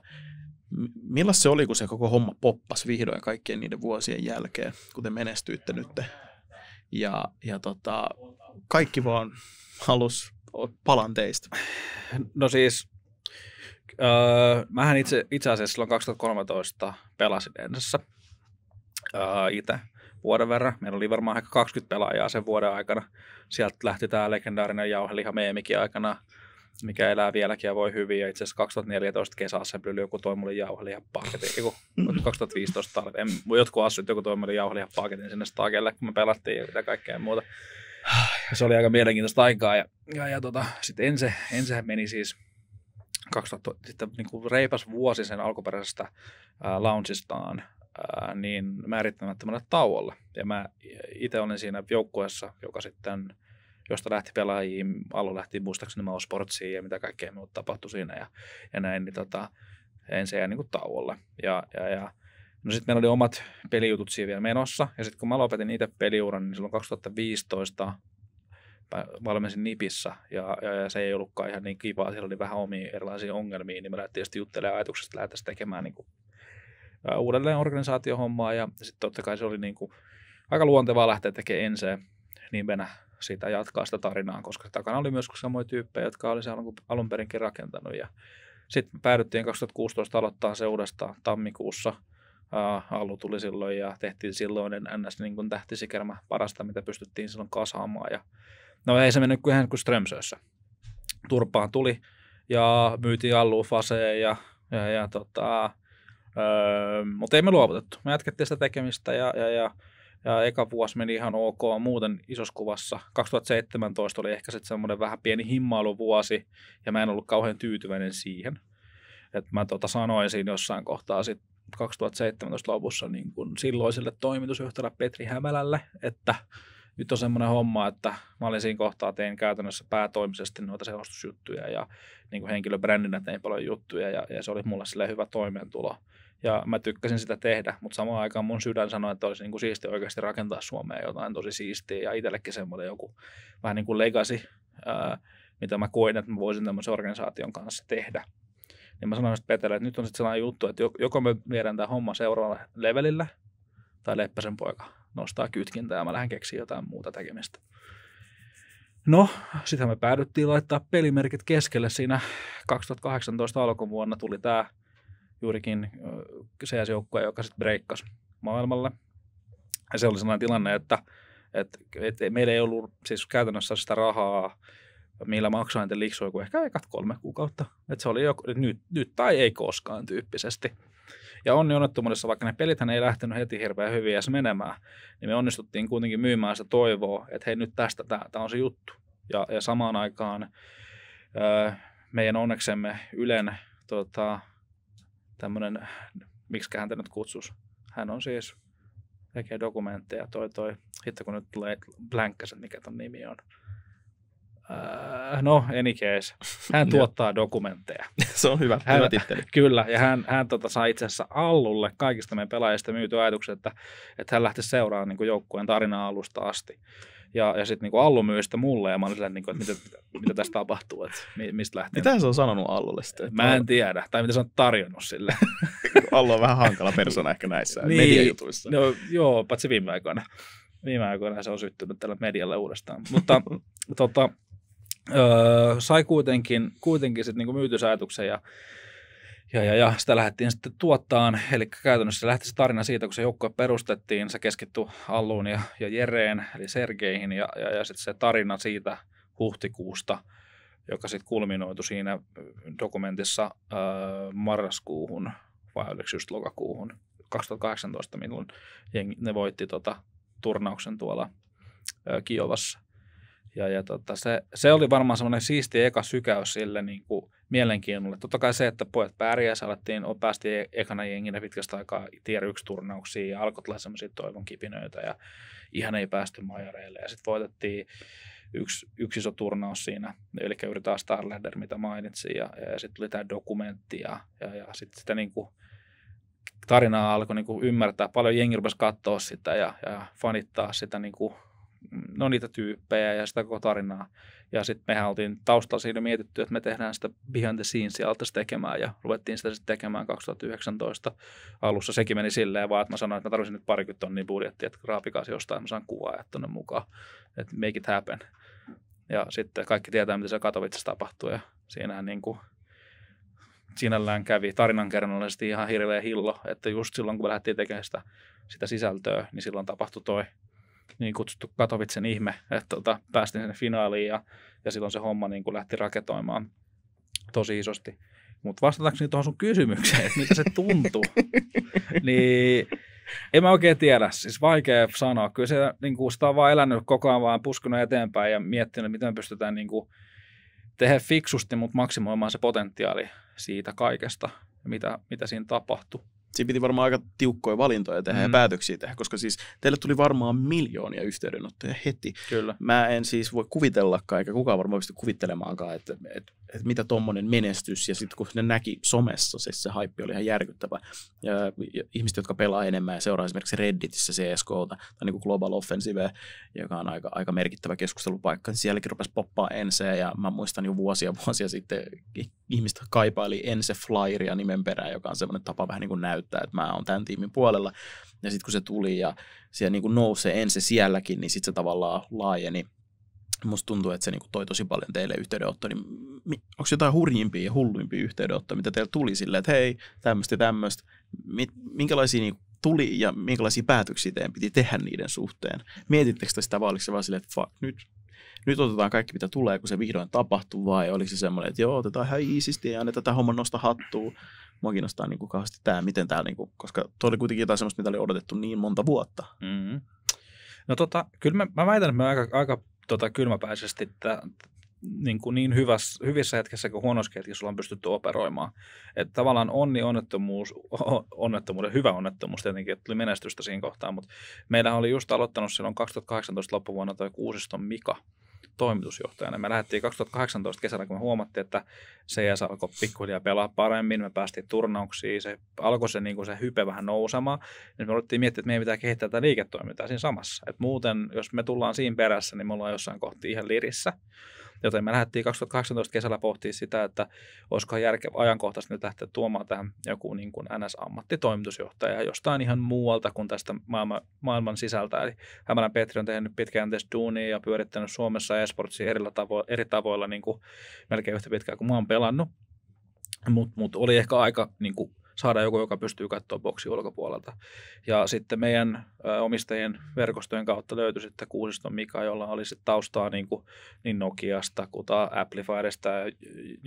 Millas se oli, kun se koko homma poppas vihdoin kaikkien niiden vuosien jälkeen, kun te menestyitte nyt? Ja, ja tota, kaikki vaan halus palan teistä. No siis, öö, mähän itse, itse asiassa silloin 2013 pelasin Ensassa öö, itse vuoden verran. Meillä oli varmaan ehkä 20 pelaajaa sen vuoden aikana. Sieltä lähti tämä legendaarinen jauheliha meemikin aikana mikä elää vieläkin ja voi hyvin. Ja itse asiassa 2014 kesässä pyyli plyli joku toi mulle paketin. Eiku, 2015 talve. En, jotkut assyt joku toi mulle paketin sinne stakelle, kun me pelattiin ja mitä kaikkea muuta. Ja se oli aika mielenkiintoista aikaa. Ja, ja, ja tota, sitten Ense, Ensehän meni siis 2000, sitten niin kuin reipas vuosi sen alkuperäisestä äh, launchistaan niin määrittämättömällä tauolla. Ja mä itse olin siinä joukkueessa, joka sitten – josta lähti pelaajiin, alun lähti muistaakseni Mao Sportsiin ja mitä kaikkea muuta tapahtui siinä ja, ja näin, niin tota, se jää niin kuin tauolle. Ja, ja, ja, no sitten meillä oli omat pelijutut siinä vielä menossa, ja sitten kun mä lopetin itse peliuran, niin silloin 2015 valmensin Nipissä, ja, ja, ja se ei ollutkaan ihan niin kivaa, siellä oli vähän omia erilaisia ongelmia, niin me lähdettiin tietysti juttelemaan ajatuksesta, että lähdettäisiin tekemään niin kuin, uh, uudelleen organisaatiohommaa, ja, ja sitten totta kai se oli niin kuin, aika luontevaa lähteä tekemään ensin nimenä sitä jatkaa sitä tarinaa, koska takana oli myös samoja tyyppejä, jotka oli se alun, perinkin rakentanut. Ja sitten päädyttiin 2016 aloittaa se uudestaan tammikuussa. Allu tuli silloin ja tehtiin silloinen ns. Niin kuin tähtisikermä parasta, mitä pystyttiin silloin kasaamaan. Ja, no ei se mennyt kuin kuin Strömsössä. Turpaan tuli ja myytiin Allu faseja ja, ja, ja tota, öö, mutta ei me luovutettu. Me jatkettiin sitä tekemistä ja, ja, ja ja eka vuosi meni ihan ok muuten isossa kuvassa. 2017 oli ehkä sitten semmoinen vähän pieni himmailuvuosi ja mä en ollut kauhean tyytyväinen siihen. Et mä tota sanoin siinä jossain kohtaa sit 2017 lopussa niin kun silloiselle toimitusjohtajalle Petri Hämälälle, että nyt on semmoinen homma, että mä olin siinä kohtaa, tein käytännössä päätoimisesti noita seostusjuttuja ja niin kuin henkilöbrändinä tein paljon juttuja ja, ja se oli mulle sille hyvä toimeentulo. Ja mä tykkäsin sitä tehdä, mutta samaan aikaan mun sydän sanoi, että olisi niin kuin siistiä oikeasti rakentaa Suomeen jotain tosi siistiä. Ja itsellekin semmoinen joku vähän niin kuin legacy, ää, mitä mä koin, että mä voisin tämmöisen organisaation kanssa tehdä. Niin mä sanoin Petelle, että nyt on sitten sellainen juttu, että joko me viedään tämä homma seuraavalle levelille, tai Leppäsen poika nostaa kytkintää ja mä lähden keksiä jotain muuta tekemistä. No, sitten me päädyttiin laittaa pelimerkit keskelle siinä 2018 alkuvuonna tuli tämä juurikin cs joukkoja joka sitten breikkasi maailmalle. Ja se oli sellainen tilanne, että, että, että meillä ei ollut siis käytännössä sitä rahaa, millä maksaa niitä liksoja kuin ehkä ekat kolme kuukautta. Että se oli jo nyt, nyt tai ei koskaan tyyppisesti. Ja onni onnettomuudessa, vaikka ne pelithän ei lähtenyt heti hirveän hyvin edes menemään, niin me onnistuttiin kuitenkin myymään sitä toivoa, että hei nyt tästä tämä on se juttu. Ja, ja samaan aikaan öö, meidän onneksemme Ylen tota, tämmöinen, miksi hän nyt kutsus. Hän on siis, tekee dokumentteja, toi toi, hitto kun nyt tulee blankkaset, mikä ton nimi on. no, any case. Hän tuottaa dokumentteja. Se on hyvä, hän, hyvä Kyllä, ja hän, hän tota, sai itse asiassa Allulle kaikista meidän pelaajista myyty ajatuksen, että, että hän lähti seuraamaan niin joukkueen tarinaa alusta asti ja, ja sitten niin Allu mulle, ja mä olin silleen, niin kuin, että mitä, mitä tässä tapahtuu, että mistä lähtee. Mitä se on sanonut Allulle sitten? Mä en tiedä, tai mitä se on tarjonnut sille. Allu on vähän hankala persona ehkä näissä niin, mediajutuissa. No, joo, paitsi viime aikoina. Viime aikoina se on syttynyt tällä medialle uudestaan. Mutta tota, öö, sai kuitenkin, kuitenkin sit niinku myytysäytyksen ja ja, ja, ja sitä lähdettiin sitten tuottaan, eli käytännössä lähti se tarina siitä, kun se joukkue perustettiin, se keskittyi Alluun ja, ja Jereen, eli Sergeihin, ja, ja, ja sitten se tarina siitä huhtikuusta, joka sitten kulminoitu siinä dokumentissa äh, marraskuuhun, vai oliko just lokakuuhun 2018, milloin jengi, ne voitti tota, turnauksen tuolla äh, Kiovassa. Ja, ja tota, se, se, oli varmaan semmoinen siisti eka sykäys sille niin kuin mielenkiinnolle. Totta kai se, että pojat pärjäs, alettiin, päästiin e-, ekana jenginä pitkästä aikaa tier 1 turnauksiin ja alkoi tulla semmoisia toivon kipinöitä ja ihan ei päästy majoreille. Ja sitten voitettiin yksi, yksi iso turnaus siinä, eli juuri taas Starlander, mitä mainitsin, ja, ja sitten tuli tämä dokumentti, ja, ja, ja sitten sitä niin kuin, tarinaa alkoi niin kuin ymmärtää, paljon jengi rupesi katsoa sitä ja, ja fanittaa sitä niin kuin no niitä tyyppejä ja sitä koko tarinaa. Ja sitten mehän oltiin taustalla siinä mietitty, että me tehdään sitä behind the scenes ja tekemään ja ruvettiin sitä sitten tekemään 2019 alussa. Sekin meni silleen vaan, että mä sanoin, että mä tarvitsin nyt parikymmentä tonnia budjettia, että graafikaasi jostain, mä saan kuvaa tuonne mukaan, että make it happen. Ja sitten kaikki tietää, mitä se Katowicessa tapahtuu ja siinähän niin kuin sinällään kävi tarinankerronnallisesti ihan hirveä hillo, että just silloin kun me lähdettiin tekemään sitä, sitä sisältöä, niin silloin tapahtui toi niin kutsuttu Katovitsen ihme, että tota, päästiin sinne finaaliin ja, ja silloin se homma niin kuin lähti raketoimaan tosi isosti. Mutta vastatakseni tuohon sun kysymykseen, että mitä se tuntuu, niin en mä oikein tiedä. Siis vaikea sanoa. Kyllä se, niin kuin sitä on vaan elänyt koko ajan vaan puskunut eteenpäin ja miettinyt, miten me pystytään niin kuin, tehdä fiksusti, mutta maksimoimaan se potentiaali siitä kaikesta, mitä, mitä siinä tapahtui siinä piti varmaan aika tiukkoja valintoja tehdä mm. ja päätöksiä tehdä, koska siis teille tuli varmaan miljoonia yhteydenottoja heti. Kyllä. Mä en siis voi kuvitellakaan, eikä kukaan varmaan pysty kuvittelemaankaan, että, että että mitä tuommoinen menestys, ja sitten kun ne näki somessa, siis se haippi oli ihan järkyttävä. Ja, ihmiset, jotka pelaa enemmän ja seuraa esimerkiksi Redditissä CSKta, tai niin kuin Global Offensive, joka on aika, aika merkittävä keskustelupaikka, niin sielläkin rupesi poppaa enseä, ja mä muistan jo vuosia vuosia sitten ihmistä kaipaili ense flyeria nimen perään, joka on semmoinen tapa vähän niin kuin näyttää, että mä oon tämän tiimin puolella. Ja sitten kun se tuli ja siellä niin kuin nousee ense sielläkin, niin sitten se tavallaan laajeni musta tuntuu, että se niin toi tosi paljon teille yhteydenotto, niin onko jotain hurjimpia ja hulluimpia yhteydenotto, mitä teillä tuli silleen, että hei, tämmöistä ja tämmöistä, minkälaisia niin tuli ja minkälaisia päätöksiä teidän piti tehdä niiden suhteen? Mietittekö te sitä vaan se vaan silleen, että fuck, nyt, nyt otetaan kaikki mitä tulee, kun se vihdoin tapahtuu vai oliko se semmoinen, että joo, otetaan ihan iisisti ja annetaan tämä homma nostaa hattua. Mua kiinnostaa niin kuin kauheasti tämä, miten tämä, niin kuin, koska tuo oli kuitenkin jotain semmoista, mitä oli odotettu niin monta vuotta. Mm-hmm. No tota, kyllä mä, mä väitän, että me aika, aika tota, kylmäpäisesti, että niin, kuin niin hyvässä, hyvissä hetkissä kuin huonossa hetkessä ollaan pystytty operoimaan. että tavallaan onni, onnettomuus, onnettomuuden, hyvä onnettomuus tietenkin, että tuli menestystä siinä kohtaa, mutta meillä oli just aloittanut silloin 2018 loppuvuonna tuo Kuusiston Mika, toimitusjohtajana. Me lähdettiin 2018 kesällä, kun me huomattiin, että CS alkoi pikkuhiljaa pelaa paremmin, me päästiin turnauksiin, se alkoi se, niin kuin se hype vähän nousemaan, niin me alettiin miettiä, että meidän pitää kehittää tätä liiketoimintaa siinä samassa. Et muuten, jos me tullaan siinä perässä, niin me ollaan jossain kohti ihan lirissä. Joten me lähdettiin 2018 kesällä pohtia sitä, että olisiko järkevä ajankohtaisesti nyt lähteä tuomaan tähän joku niin kuin NS-ammattitoimitusjohtaja jostain ihan muualta kuin tästä maailman, maailman sisältä. Eli Hämälän Petri on tehnyt pitkään tässä duunia ja pyörittänyt Suomessa esportsia eri tavoilla, eri tavoilla niin kuin melkein yhtä pitkään kuin mä oon pelannut. Mutta mut oli ehkä aika niin kuin, saada joku, joka pystyy katsoa boksi ulkopuolelta. Ja sitten meidän omistajien verkostojen kautta löytyi sitten Kuusiston Mika, jolla oli sitten taustaa niin, kuin, niin Nokiasta, kuta Amplifierista,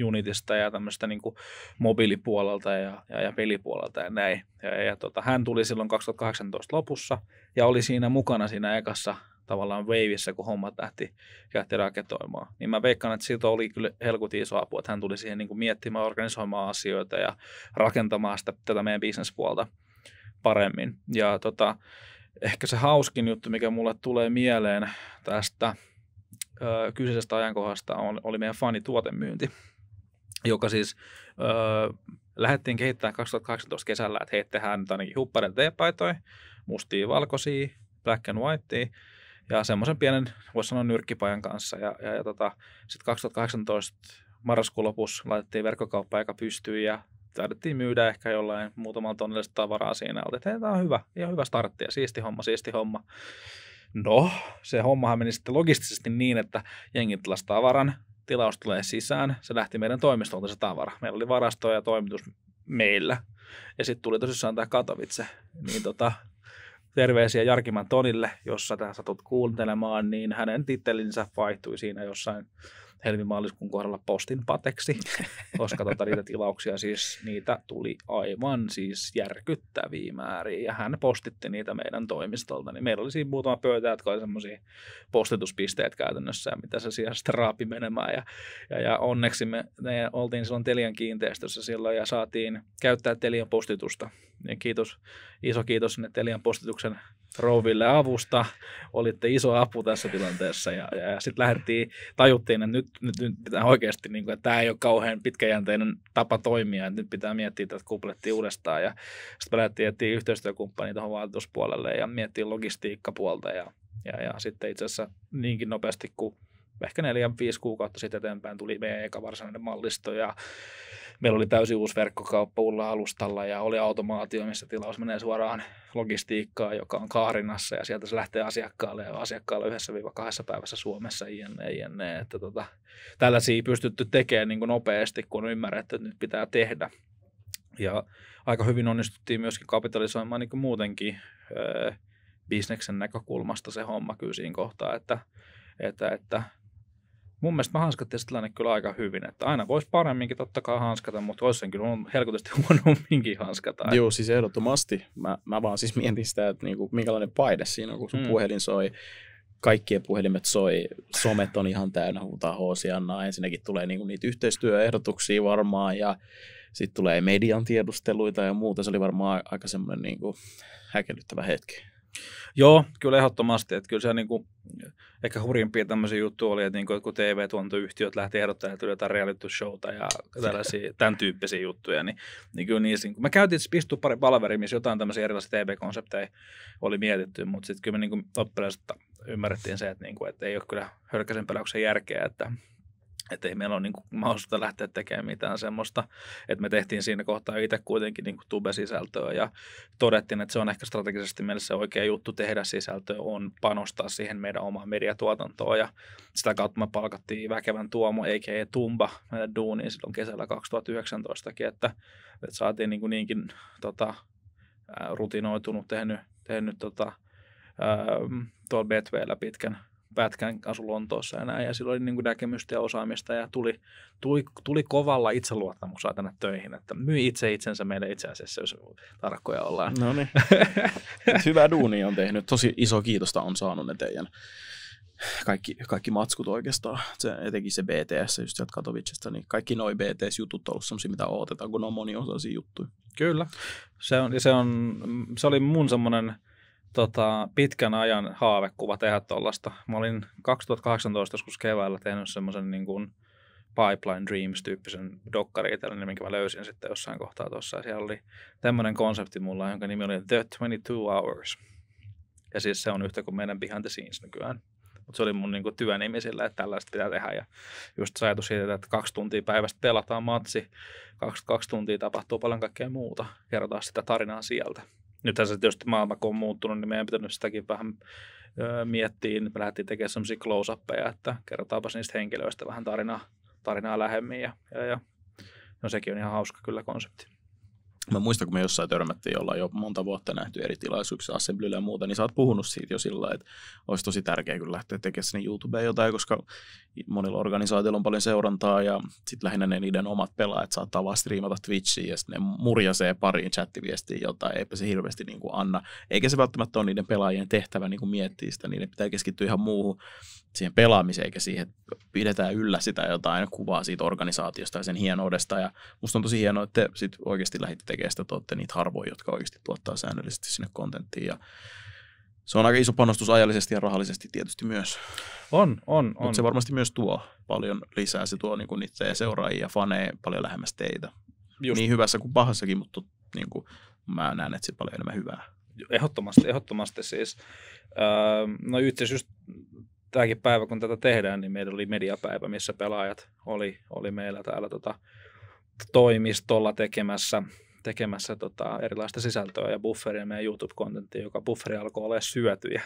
Unitista ja tämmöistä niin kuin mobiilipuolelta ja, ja, ja pelipuolelta ja näin. Ja, ja tota, hän tuli silloin 2018 lopussa ja oli siinä mukana siinä ekassa tavallaan waveissa, kun hommat lähti, lähti raketoimaan. Niin mä veikkaan, että siitä oli kyllä helkutin iso apu, että hän tuli siihen niin kuin miettimään, organisoimaan asioita ja rakentamaan sitä, tätä meidän bisnespuolta paremmin. Ja tota, ehkä se hauskin juttu, mikä mulle tulee mieleen tästä ö, kyseisestä ajankohdasta, on, oli meidän fanituotemyynti, joka siis ö, lähdettiin kehittämään 2018 kesällä, että hei, tehdään nyt ainakin huppareita teepaitoja, mustia valkoisia, black and whitea, ja semmoisen pienen, voisi sanoa nyrkkipajan kanssa. Ja, ja, ja tota, sitten 2018 marraskuun lopussa laitettiin verkkokauppa aika pystyyn ja taidettiin myydä ehkä jollain muutaman tonnellista tavaraa siinä. Oltiin, että tämä on hyvä, ihan hyvä startti ja siisti homma, siisti homma. No, se hommahan meni sitten logistisesti niin, että jengi tilasi tavaran, tilaus tulee sisään, se lähti meidän toimistolta se tavara. Meillä oli varasto ja toimitus meillä. Ja sitten tuli tosissaan tämä Katowice, niin tota, Terveisiä Jarkiman Tonille, jossa tämä satut kuuntelemaan, niin hänen tittelinsä vaihtui siinä jossain helmimaaliskuun kohdalla postin pateksi, koska tota, niitä tilauksia siis, niitä tuli aivan siis järkyttäviä määriä ja hän postitti niitä meidän toimistolta. Niin meillä oli siinä muutama pöytä, jotka oli semmoisia postituspisteet käytännössä, mitä se siellä sitten raapi menemään ja, ja, ja onneksi me, me oltiin silloin Telian kiinteistössä silloin ja saatiin käyttää Telian postitusta. Ja kiitos, iso kiitos sinne Telian postituksen rouville avusta. Olitte iso apu tässä tilanteessa ja, ja, sitten lähdettiin, tajuttiin, että nyt, nyt, nyt pitää oikeasti, niin kuin, että tämä ei ole kauhean pitkäjänteinen tapa toimia, että nyt pitää miettiä tätä kuplettia uudestaan ja sitten lähdettiin etsiä yhteistyökumppani tuohon valituspuolelle ja miettiä logistiikkapuolta ja, ja, ja sitten itse asiassa niinkin nopeasti kuin ehkä neljän, viisi kuukautta sitten eteenpäin tuli meidän eka varsinainen mallisto ja meillä oli täysin uusi verkkokauppa uudella alustalla ja oli automaatio, missä tilaus menee suoraan logistiikkaan, joka on Kaarinassa ja sieltä se lähtee asiakkaalle ja asiakkaalle yhdessä viiva kahdessa päivässä Suomessa jne, jne. Että tota, tällaisia pystytty tekemään niin kuin nopeasti, kun on ymmärretty, että nyt pitää tehdä. Ja aika hyvin onnistuttiin myöskin kapitalisoimaan niin kuin muutenkin öö, bisneksen näkökulmasta se homma kyllä siinä kohtaa, että, että, että mun mielestä mä hanskattiin se tilanne kyllä aika hyvin. Että aina voisi paremminkin totta kai hanskata, mutta olisi sen kyllä helkotusti huonomminkin hanskata. Joo, siis ehdottomasti. Mä, mä vaan siis mietin sitä, että niinku, minkälainen paine siinä on, kun sun mm. puhelin soi. Kaikkien puhelimet soi, somet on ihan täynnä, huutaa hoosianna. Ensinnäkin tulee niinku niitä yhteistyöehdotuksia varmaan ja sitten tulee median tiedusteluita ja muuta. Se oli varmaan aika semmoinen niinku häkellyttävä hetki. Joo, kyllä ehdottomasti. Että kyllä se niin kuin, ehkä hurjimpia tämmöisiä juttuja oli, että, niin kuin, että kun TV-tuontoyhtiöt lähti ehdottamaan, että jotain reality showta ja tällaisia, tämän tyyppisiä juttuja, niin, niin kyllä niissä, niin kuin, me käytiin siis pistu pari palveri, missä jotain tämmöisiä erilaisia TV-konsepteja oli mietitty, mutta sitten kyllä me niin loppujen ymmärrettiin se, että, niin kuin, että ei ole kyllä hölkäsen pelauksen järkeä, että että ei meillä ole niin kuin mahdollisuutta lähteä tekemään mitään semmoista. Että me tehtiin siinä kohtaa itse kuitenkin niin kuin tube-sisältöä ja todettiin, että se on ehkä strategisesti meille se oikea juttu tehdä sisältöä, on panostaa siihen meidän omaan mediatuotantoon. Ja sitä kautta me palkattiin väkevän Tuomo, eikä Tumba, meidän duuniin silloin kesällä 2019kin, että, että saatiin niin kuin niinkin tota, rutinoitunut, tehnyt, tehnyt tota, tuolla Betwayllä pitkän pätkän asu Lontoossa ja näin. Ja silloin oli niin kuin näkemystä ja osaamista ja tuli, tuli, tuli kovalla itseluottamuksella tänne töihin. Että myy itse itsensä meille itse asiassa, jos tarkkoja ollaan. No niin. Hyvää duunia on tehnyt. Tosi iso kiitosta on saanut ne teidän kaikki, kaikki matskut oikeastaan, se, etenkin se BTS, just sieltä Katowicesta, niin kaikki noi BTS-jutut on ollut sellaisia, mitä odotetaan, kun ne on moniosaisia juttuja. Kyllä, se, on, se, on, se oli mun semmoinen tota, pitkän ajan haavekuva tehdä tuollaista. Mä olin 2018 joskus keväällä tehnyt semmoisen niin kuin Pipeline Dreams-tyyppisen itselleni, minkä mä löysin sitten jossain kohtaa tuossa. Ja siellä oli tämmöinen konsepti mulla, jonka nimi oli The 22 Hours. Ja siis se on yhtä kuin meidän Behind the Scenes nykyään. Mutta se oli mun niinku työnimi sillä, että tällaista pitää tehdä. Ja just se ajatus siitä, että kaksi tuntia päivästä pelataan matsi, kaksi kaksi tuntia tapahtuu paljon kaikkea muuta. Kerrotaan sitä tarinaa sieltä nythän se tietysti maailma kun on muuttunut, niin meidän pitänyt sitäkin vähän öö, miettiä. Me lähdettiin tekemään sellaisia close-uppeja, että kerrotaanpa niistä henkilöistä vähän tarinaa, tarinaa lähemmin. Ja, ja, ja, no sekin on ihan hauska kyllä konsepti. Mä muistan, kun me jossain törmättiin, jolla jo monta vuotta nähty eri tilaisuuksissa, assemblyillä ja muuta, niin sä oot puhunut siitä jo sillä että olisi tosi tärkeää kyllä lähteä tekemään sinne YouTubeen jotain, koska monilla organisaatioilla on paljon seurantaa ja sitten lähinnä ne niiden omat pelaajat saattaa vaan striimata Twitchiin ja sitten ne murjasee pariin chattiviestiin jota eipä se hirveästi niin kuin anna. Eikä se välttämättä ole niiden pelaajien tehtävä niin kuin miettiä sitä, niiden pitää keskittyä ihan muuhun siihen pelaamiseen eikä siihen, että pidetään yllä sitä jotain kuvaa siitä organisaatiosta ja sen hienoudesta. Ja musta on tosi hienoa, että te sit oikeasti lähditte tekemään sitä, että olette niitä harvoja, jotka oikeasti tuottaa säännöllisesti sinne kontenttiin ja se on aika iso panostus ajallisesti ja rahallisesti tietysti myös. On, on, Mut on. se varmasti myös tuo paljon lisää. Se tuo niinku niitä seuraajia ja faneja paljon lähemmäs teitä. Just. Niin hyvässä kuin pahassakin, mutta niinku, mä näen, että se paljon enemmän hyvää. Ehdottomasti, ehdottomasti siis. Öö, no itse asiassa tämäkin päivä, kun tätä tehdään, niin meillä oli mediapäivä, missä pelaajat oli, oli meillä täällä tota, toimistolla tekemässä tekemässä tota erilaista sisältöä ja bufferia meidän youtube kontenttiin joka bufferi alkoi olla syöty ja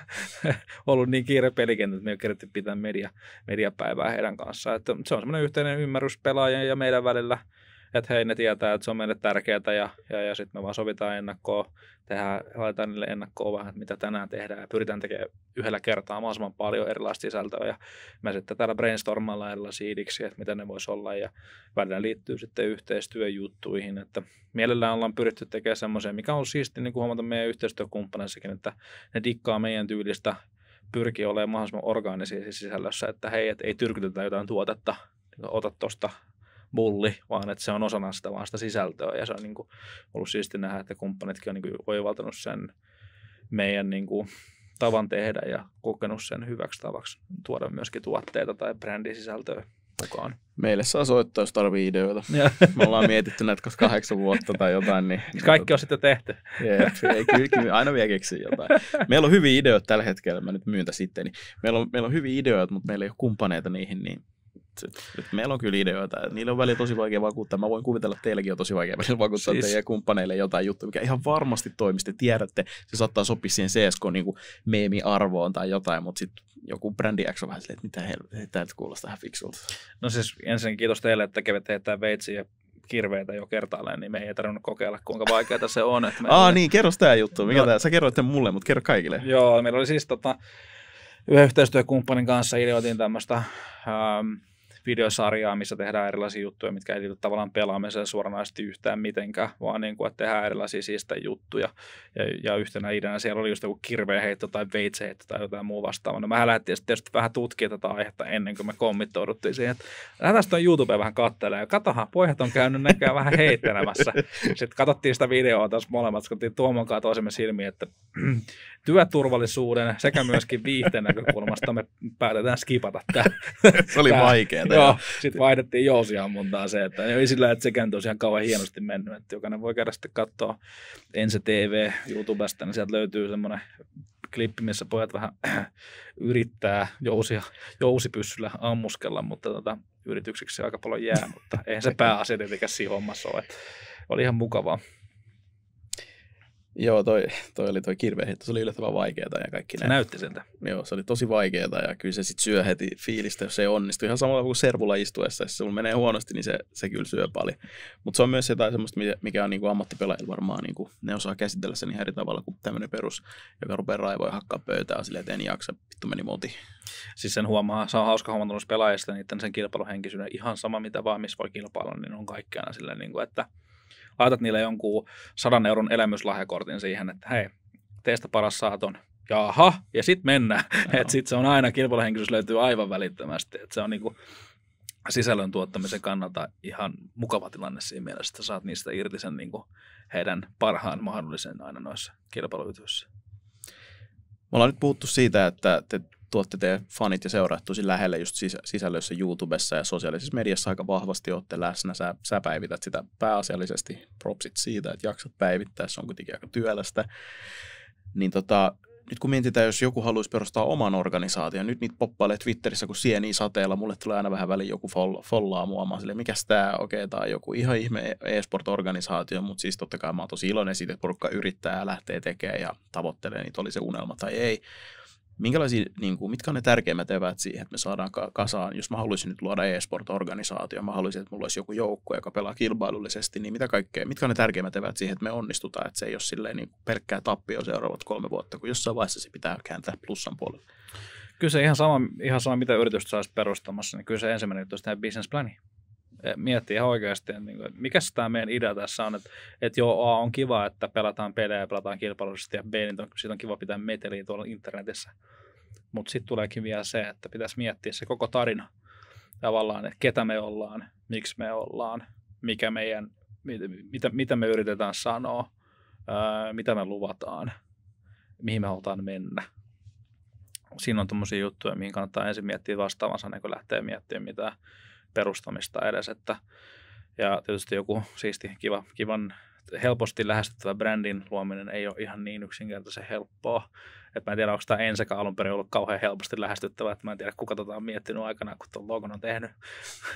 ollut niin kiire pelikenttä, että me ei kerätty pitää media, mediapäivää heidän kanssaan. Että se on semmoinen yhteinen ymmärrys pelaajien ja meidän välillä – että hei ne tietää, että se on meille tärkeää ja, ja, ja sitten me vaan sovitaan ennakkoa, tehdään, laitetaan niille ennakkoa vähän, että mitä tänään tehdään ja pyritään tekemään yhdellä kertaa mahdollisimman paljon erilaista sisältöä ja me sitten täällä brainstormalla erilaisia idiksi, että mitä ne voisi olla ja välillä liittyy sitten yhteistyöjuttuihin, että mielellään ollaan pyritty tekemään semmoisia, mikä on siisti niin kuin huomata meidän yhteistyökumppaneissakin, että ne dikkaa meidän tyylistä pyrkii olemaan mahdollisimman orgaanisia sisällössä, että hei, et ei tyrkytetä jotain tuotetta, niin ota tuosta bulli, vaan että se on osana sitä vaan sitä sisältöä ja se on niin kuin ollut siisti nähdä, että kumppanitkin on niin kuin oivaltanut sen meidän niin kuin tavan tehdä ja kokenut sen hyväksi tavaksi tuoda myöskin tuotteita tai brändisisältöä mukaan. Meille saa soittaa, jos tarvii ideoita. Me ollaan mietitty näitä kahdeksan vuotta tai jotain. Niin, niin Kaikki tota, on sitten tehty. ei, kyllä, kyllä, aina vielä keksii jotain. Meillä on hyviä ideoita tällä hetkellä, mä nyt myyntä sitten. Niin meillä, on, meillä on hyviä ideoita, mutta meillä ei ole kumppaneita niihin, niin Meillä on kyllä ideoita. Niillä on välillä tosi vaikea vakuuttaa. Mä voin kuvitella, että teilläkin on tosi vaikea välillä vakuuttaa siis... teidän kumppaneille jotain juttua, mikä ihan varmasti toimisi. Te tiedätte, se saattaa sopia siihen CSK niin meemiarvoon tai jotain, mutta sitten joku brändi X on vähän silleen, että mitä he, tämä kuulostaa tähän fiksulta. No siis ensin kiitos teille, että kävitte heittää veitsiä ja kirveitä jo kertaalleen, niin me ei tarvinnut kokeilla, kuinka vaikeaa se on. Että Aa oli... niin, kerro tämä juttu. Mikä no, tämä? Sä kerroit tämän mulle, mutta kerro kaikille. Joo, meillä oli siis tota, yhden yhteistyökumppanin kanssa ideoitiin tämmöistä ähm, videosarjaa, missä tehdään erilaisia juttuja, mitkä ei liity tavallaan pelaamiseen suoranaisesti yhtään mitenkään, vaan niin kuin, että tehdään erilaisia siistä juttuja. Ja, ja yhtenä ideana siellä oli just joku kirveenheitto tai veitseheitto tai jotain muu vastaavaa. No mä lähdettiin sitten tietysti vähän tutkia tätä aihetta ennen kuin me kommittouduttiin siihen, että lähdetään sitten YouTubeen vähän katselemaan. Katohan, pojat on käynyt näkään vähän heittelemässä. Sitten katsottiin sitä videoa taas molemmat, kun Tuomon kanssa toisemme silmiin, että työturvallisuuden sekä myöskin viihteen näkökulmasta me päätetään skipata tämä. Se oli vaikeaa sieltä. joo, sitten vaihdettiin jousia montaa se, että ei sillä, että sekään tosiaan kauhean hienosti mennyt. Että jokainen voi käydä sitten katsoa Ensi TV YouTubesta, niin sieltä löytyy semmoinen klippi, missä pojat vähän yrittää jousia, jousipyssyllä ammuskella, mutta tota, yritykseksi aika paljon jää, mutta eihän se pääasia tietenkään siinä hommassa ole. Että oli ihan mukavaa. Joo, toi, toi oli toi kirveenheitto. Se oli yllättävän vaikeaa ja kaikki Se näytti siltä. Joo, se oli tosi vaikeaa ja kyllä se sitten syö heti fiilistä, jos se ei onnistu. Ihan samalla kuin servulla istuessa, jos se menee huonosti, niin se, se kyllä syö paljon. Mutta se on myös jotain semmoista, mikä on niinku ammattipelaajilla varmaan, niinku, ne osaa käsitellä sen ihan eri tavalla kuin tämmöinen perus, joka rupeaa raivoa ja hakkaa pöytää on silleen, että en jaksa, vittu meni moti. Siis sen huomaa, se on hauska huomata noissa pelaajista, niin sen kilpailuhenkisyyden ihan sama mitä vaan, missä voi kilpailla, niin on kaikki aina silleen, niin kuin, että – laitat niille jonkun sadan euron elämyslahjakortin siihen, että hei, teistä paras saaton ja Jaha, ja sitten mennään. No. että sitten se on aina, kilpailuhenkisyys löytyy aivan välittömästi. että se on niinku sisällön tuottamisen kannalta ihan mukava tilanne siinä mielessä, että saat niistä irti sen niinku heidän parhaan mahdollisen aina noissa kilpailuyhtiöissä. Me ollaan nyt puhuttu siitä, että te tuotte te fanit ja seuraat tosi lähelle just sisällössä YouTubessa ja sosiaalisessa mediassa aika vahvasti olette läsnä. Sä, sä päivität sitä pääasiallisesti, propsit siitä, että jaksat päivittää, se on kuitenkin aika työlästä. Niin tota, nyt kun mietitään, jos joku haluaisi perustaa oman organisaation, nyt niitä poppailee Twitterissä kun sieni sateella, mulle tulee aina vähän väliin joku fol- follaa mä sille, mikäs tää, okei, okay, tää on joku ihan ihme e-sport-organisaatio, mutta siis totta kai mä oon tosi iloinen siitä, että porukka yrittää ja lähtee tekemään ja tavoittelee, niin oli se unelma tai ei minkälaisia, niin kuin, mitkä on ne tärkeimmät eväät siihen, että me saadaan kasaan, jos mä haluaisin nyt luoda e-sport-organisaatio, mä haluaisin, että mulla olisi joku joukko, joka pelaa kilpailullisesti, niin mitä kaikkea, mitkä on ne tärkeimmät eväät siihen, että me onnistutaan, että se ei ole silleen niin pelkkää tappio seuraavat kolme vuotta, kun jossain vaiheessa se pitää kääntää plussan puolelle. Kyllä se ihan sama, ihan sama mitä yritystä saisi perustamassa, niin kyllä se ensimmäinen juttu on business plani. Eh, miettii ihan oikeasti, että niin mikä tämä meidän idea tässä on, että, että joo, A on kiva, että pelataan pelejä, pelataan kilpailullisesti, ja B, niin on, siitä on kiva pitää meteliä tuolla internetissä. Mutta sitten tuleekin vielä se, että pitäisi miettiä se koko tarina tavallaan, että ketä me ollaan, miksi me ollaan, mikä meidän, mit, mitä, mitä me yritetään sanoa, ää, öö, mitä me luvataan, mihin me halutaan mennä. Siinä on tuommoisia juttuja, mihin kannattaa ensin miettiä vastaavansa, niin kun lähtee miettimään mitään perustamista edes. Että, ja tietysti joku siisti, kiva, kivan helposti lähestyttävä brändin luominen ei ole ihan niin yksinkertaisen helppoa. Et mä en tiedä, onko tämä ensikä alun perin ollut kauhean helposti lähestyttävä. Et mä en tiedä, kuka tota on miettinyt aikanaan, kun tuon logon on tehnyt.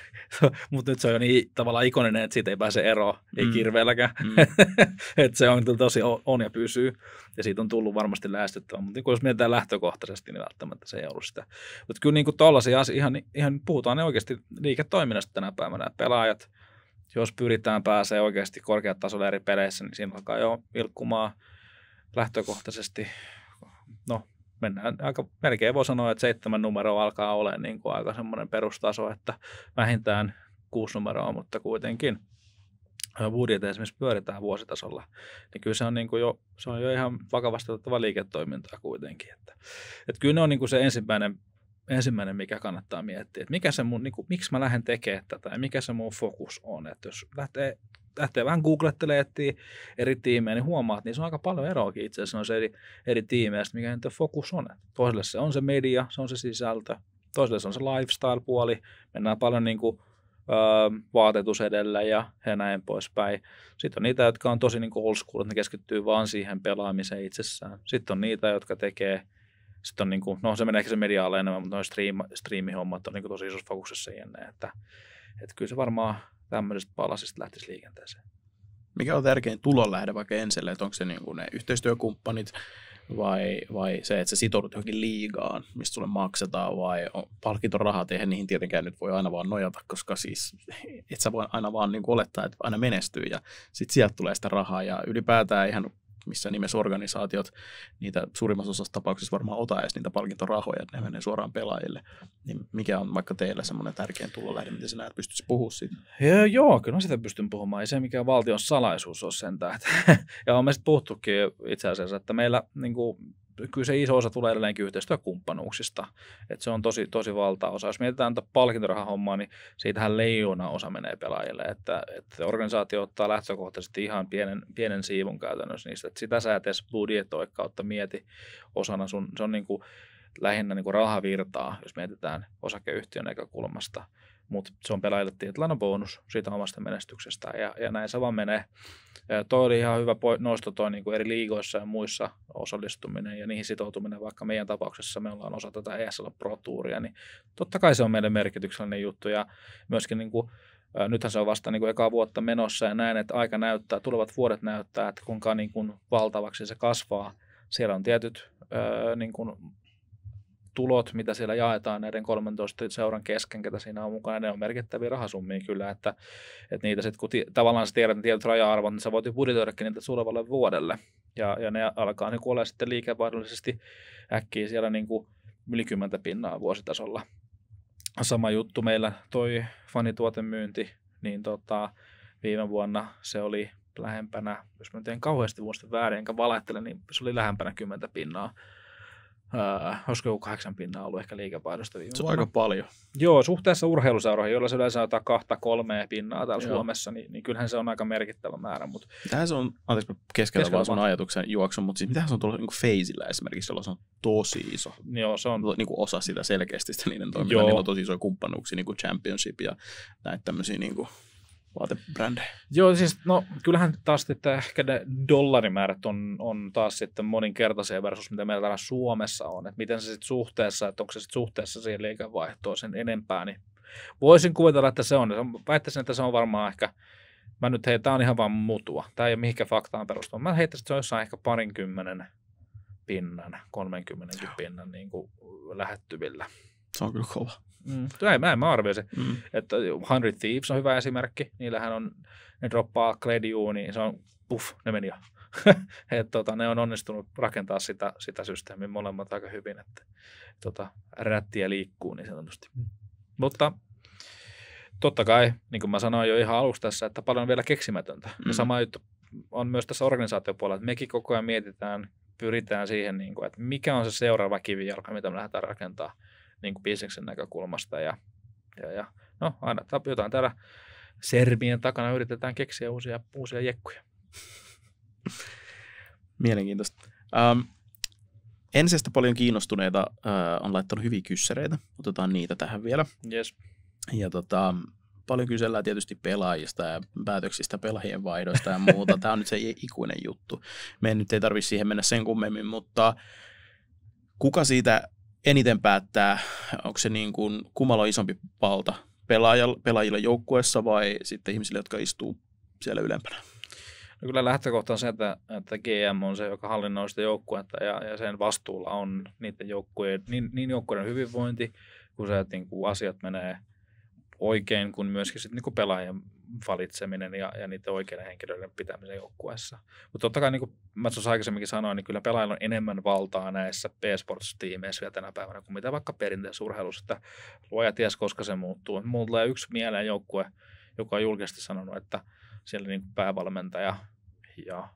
Mutta nyt se on jo niin tavallaan ikoninen, että siitä ei pääse eroon, ei mm. kirveelläkään. Mm. et se on tosi on ja pysyy. Ja siitä on tullut varmasti lähestyttävä. Mutta niin jos mietitään lähtökohtaisesti, niin välttämättä se ei ollut sitä. Mutta kyllä niin kuin asioita, ihan, ihan puhutaan ne oikeasti liiketoiminnasta tänä päivänä. Pelaajat, jos pyritään pääsee oikeasti korkeat tasolle eri peleissä, niin siinä alkaa jo vilkkumaan lähtökohtaisesti. No, mennään aika, melkein voi sanoa, että seitsemän numero alkaa olemaan niin kuin aika semmoinen perustaso, että vähintään kuusi numeroa, mutta kuitenkin budjet esimerkiksi pyöritään vuositasolla, niin kyllä se on, niin kuin jo, se on jo ihan vakavasti otettava liiketoimintaa kuitenkin. Että, että kyllä ne on niin kuin se ensimmäinen ensimmäinen, mikä kannattaa miettiä, että mikä se mun, niin kuin, miksi mä lähden tekemään tätä ja mikä se mun fokus on. Että jos lähtee, lähtee vähän googlettelemaan eri tiimejä, niin huomaat, niin se on aika paljon eroakin itse asiassa on se eri, eri tiimeistä, mikä niiden fokus on. toiselle se on se media, se on se sisältö, toiselle se on se lifestyle-puoli, mennään paljon niin kuin, öö, vaatetus edellä ja, ja näin poispäin. Sitten on niitä, jotka on tosi niin old school, että ne keskittyy vaan siihen pelaamiseen itsessään. Sitten on niitä, jotka tekee sitten on niin kuin, no se menee ehkä se media enemmän, mutta noin stream, striimihommat on niin kuin tosi isossa fokuksessa jenne, että, että kyllä se varmaan tämmöisestä palasista lähtisi liikenteeseen. Mikä on tärkein tulonlähde vaikka Enselle, että onko se niin kuin ne yhteistyökumppanit vai, vai se, että sä sitoudut johonkin liigaan, mistä sulle maksetaan vai on palkintorahat, eihän niihin tietenkään nyt voi aina vaan nojata, koska siis et sä voi aina vaan niin olettaa, että aina menestyy ja sitten sieltä tulee sitä rahaa ja ylipäätään ihan missä nimessä organisaatiot niitä suurimmassa osassa tapauksessa varmaan ota edes niitä palkintorahoja, että ne menee suoraan pelaajille. Niin mikä on vaikka teillä semmoinen tärkein tulolähde, mitä sinä pystyisi puhua siitä? Ja, joo, kyllä sitä pystyn puhumaan. Ei se mikä on valtion salaisuus ole sentään. ja on me sitten puhuttukin itse asiassa, että meillä niin kuin, kyllä se iso osa tulee edelleenkin yhteistyökumppanuuksista. Et se on tosi, tosi valtaosa. Jos mietitään tätä tuota palkintorahahommaa, niin siitähän leijona osa menee pelaajille. Että, että organisaatio ottaa lähtökohtaisesti ihan pienen, pienen siivun käytännössä niistä. Et sitä sä et edes budjetoi kautta mieti osana sun, se on niin kuin lähinnä niin kuin rahavirtaa, jos mietitään osakeyhtiön näkökulmasta mutta se on pelaajille tietynlainen bonus siitä omasta menestyksestä ja, ja näin se vaan menee. Ja toi oli ihan hyvä nosto toi niin kuin eri liigoissa ja muissa osallistuminen ja niihin sitoutuminen, vaikka meidän tapauksessa me ollaan osa tätä ESL Pro Touria, niin totta kai se on meille merkityksellinen juttu ja myöskin niin kuin, Nythän se on vasta niin kuin ekaa vuotta menossa ja näin että aika näyttää, tulevat vuodet näyttää, että kuinka niin kuin valtavaksi se kasvaa. Siellä on tietyt niin kuin tulot, mitä siellä jaetaan näiden 13 seuran kesken, ketä siinä on mukana, ne on merkittäviä rahasummia kyllä, että, että niitä sitten kun ti- tavallaan sä tiedät ne tietyt raja-arvot, niin sä voit jo budjetoidakin niitä tulevalle vuodelle, ja, ja ne alkaa niin olla sitten liikevaihdollisesti äkkiä siellä niin kuin yli 10 pinnaa vuositasolla. Sama juttu meillä toi fanituotemyynti, niin tota, viime vuonna se oli lähempänä, jos mä teen kauheasti vuosta väärin, enkä valehtele, niin se oli lähempänä 10 pinnaa äh, olisiko joku kahdeksan pinnaa ollut ehkä liikepaidosta viime Se on aika paljon. Joo, suhteessa urheiluseuroihin, joilla se yleensä jotain kahta kolmea pinnaa täällä Joo. Suomessa, niin, niin, kyllähän se on aika merkittävä määrä. Mutta... Tähän se on, anteeksi keskellä, vaan sun ajatuksen juoksun, mutta siis mitähän se on tuolla niin feisillä esimerkiksi, jolla se on tosi iso. Joo, se on. Niin kuin osa sitä selkeästi sitä niiden toimintaa. Niillä on tosi isoja kumppanuuksia, niin kuin championship ja näitä tämmöisiä niin kuin vaatebrändejä? Joo, siis no kyllähän taas että ehkä ne dollarimäärät on, on taas sitten moninkertaisia versus mitä meillä täällä Suomessa on. Että miten se sitten suhteessa, että onko se sitten suhteessa siihen liikevaihtoon sen enempää, niin voisin kuvitella, että se on. Väittäisin, että se on varmaan ehkä, mä nyt hei, tää on ihan vaan mutua. Tämä ei ole mihinkään faktaan perustuva. Mä heittäisin, että se on jossain ehkä parinkymmenen pinnan, 30 pinnan niin kuin lähettyvillä. Se on kyllä kova. Mm. Näin, en mä arvioin se. Mm. Että Hundred Thieves on hyvä esimerkki. Niillähän on, ne droppaa Credjuu, niin se on puff, ne meni jo. et, tota, ne on onnistunut rakentaa sitä, sitä systeemiä molemmat aika hyvin, että tota, rättiä liikkuu niin sanotusti. Mm. Mutta totta kai, niin kuin mä sanoin jo ihan alussa tässä, että paljon on vielä keksimätöntä. Mm. Ja sama juttu on myös tässä organisaatiopuolella, että mekin koko ajan mietitään, pyritään siihen, niin kuin, että mikä on se seuraava kivijalka, mitä me lähdetään rakentaa niin kuin bisneksen näkökulmasta. Ja, ja, ja no aina jotain täällä sermien takana yritetään keksiä uusia, uusia jekkuja. Mielenkiintoista. Um, ensistä paljon kiinnostuneita uh, on laittanut hyviä kyssäreitä. Otetaan niitä tähän vielä. Yes. Ja tota, paljon kysellään tietysti pelaajista ja päätöksistä, pelaajien vaihdoista ja muuta. Tämä on nyt se ikuinen juttu. Me nyt ei tarvitse siihen mennä sen kummemmin, mutta kuka siitä eniten päättää, onko se niin kuin, kummalla on isompi palta, pelaajilla, pelaajilla joukkueessa vai sitten ihmisille, jotka istuu siellä ylempänä? No kyllä lähtökohta on se, että, että GM on se, joka hallinnoi sitä joukkuetta ja, ja sen vastuulla on niiden joukkueen, niin, niin joukkueiden hyvinvointi kuin se, että niin kuin asiat menee – oikein kuin myöskin sit niinku pelaajien valitseminen ja, ja niiden oikeiden henkilöiden pitäminen joukkueessa. Mutta totta kai, niin kuin mä tuossa aikaisemminkin sanoin, niin kyllä pelaajilla on enemmän valtaa näissä e-sports-tiimeissä vielä tänä päivänä kuin mitä vaikka perinteisessä urheilussa, että luoja ties, koska se muuttuu. Mulla tulee yksi mieleen joukkue, joka on julkisesti sanonut, että siellä niin päävalmentaja ja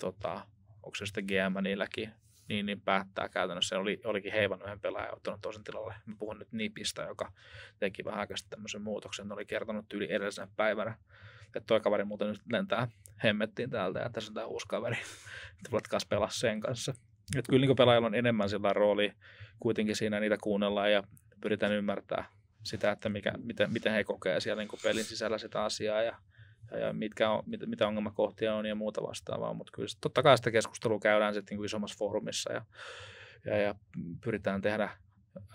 tota, onko se sitten GM niilläkin, niin, niin päättää käytännössä. Oli, olikin heivan yhden pelaajan ottanut toisen tilalle. Mä puhun nyt Nipistä, joka teki vähän aikaisesti tämmöisen muutoksen. Ne oli kertonut yli edellisenä päivänä, että toi kaveri muuten nyt lentää hemmettiin täältä ja tässä on tämä uusi kaveri. Tulet kanssa pelaa sen kanssa. Et kyllä niin pelaajalla on enemmän sillä rooli kuitenkin siinä niitä kuunnellaan ja pyritään ymmärtää sitä, että mikä, miten, miten he kokee siellä niin pelin sisällä sitä asiaa ja ja, ja mitkä on, mit, mitä ongelmakohtia on ja muuta vastaavaa, mutta kyllä sit, totta kai sitä keskustelua käydään sitten niin isommassa foorumissa ja, ja, ja pyritään tehdä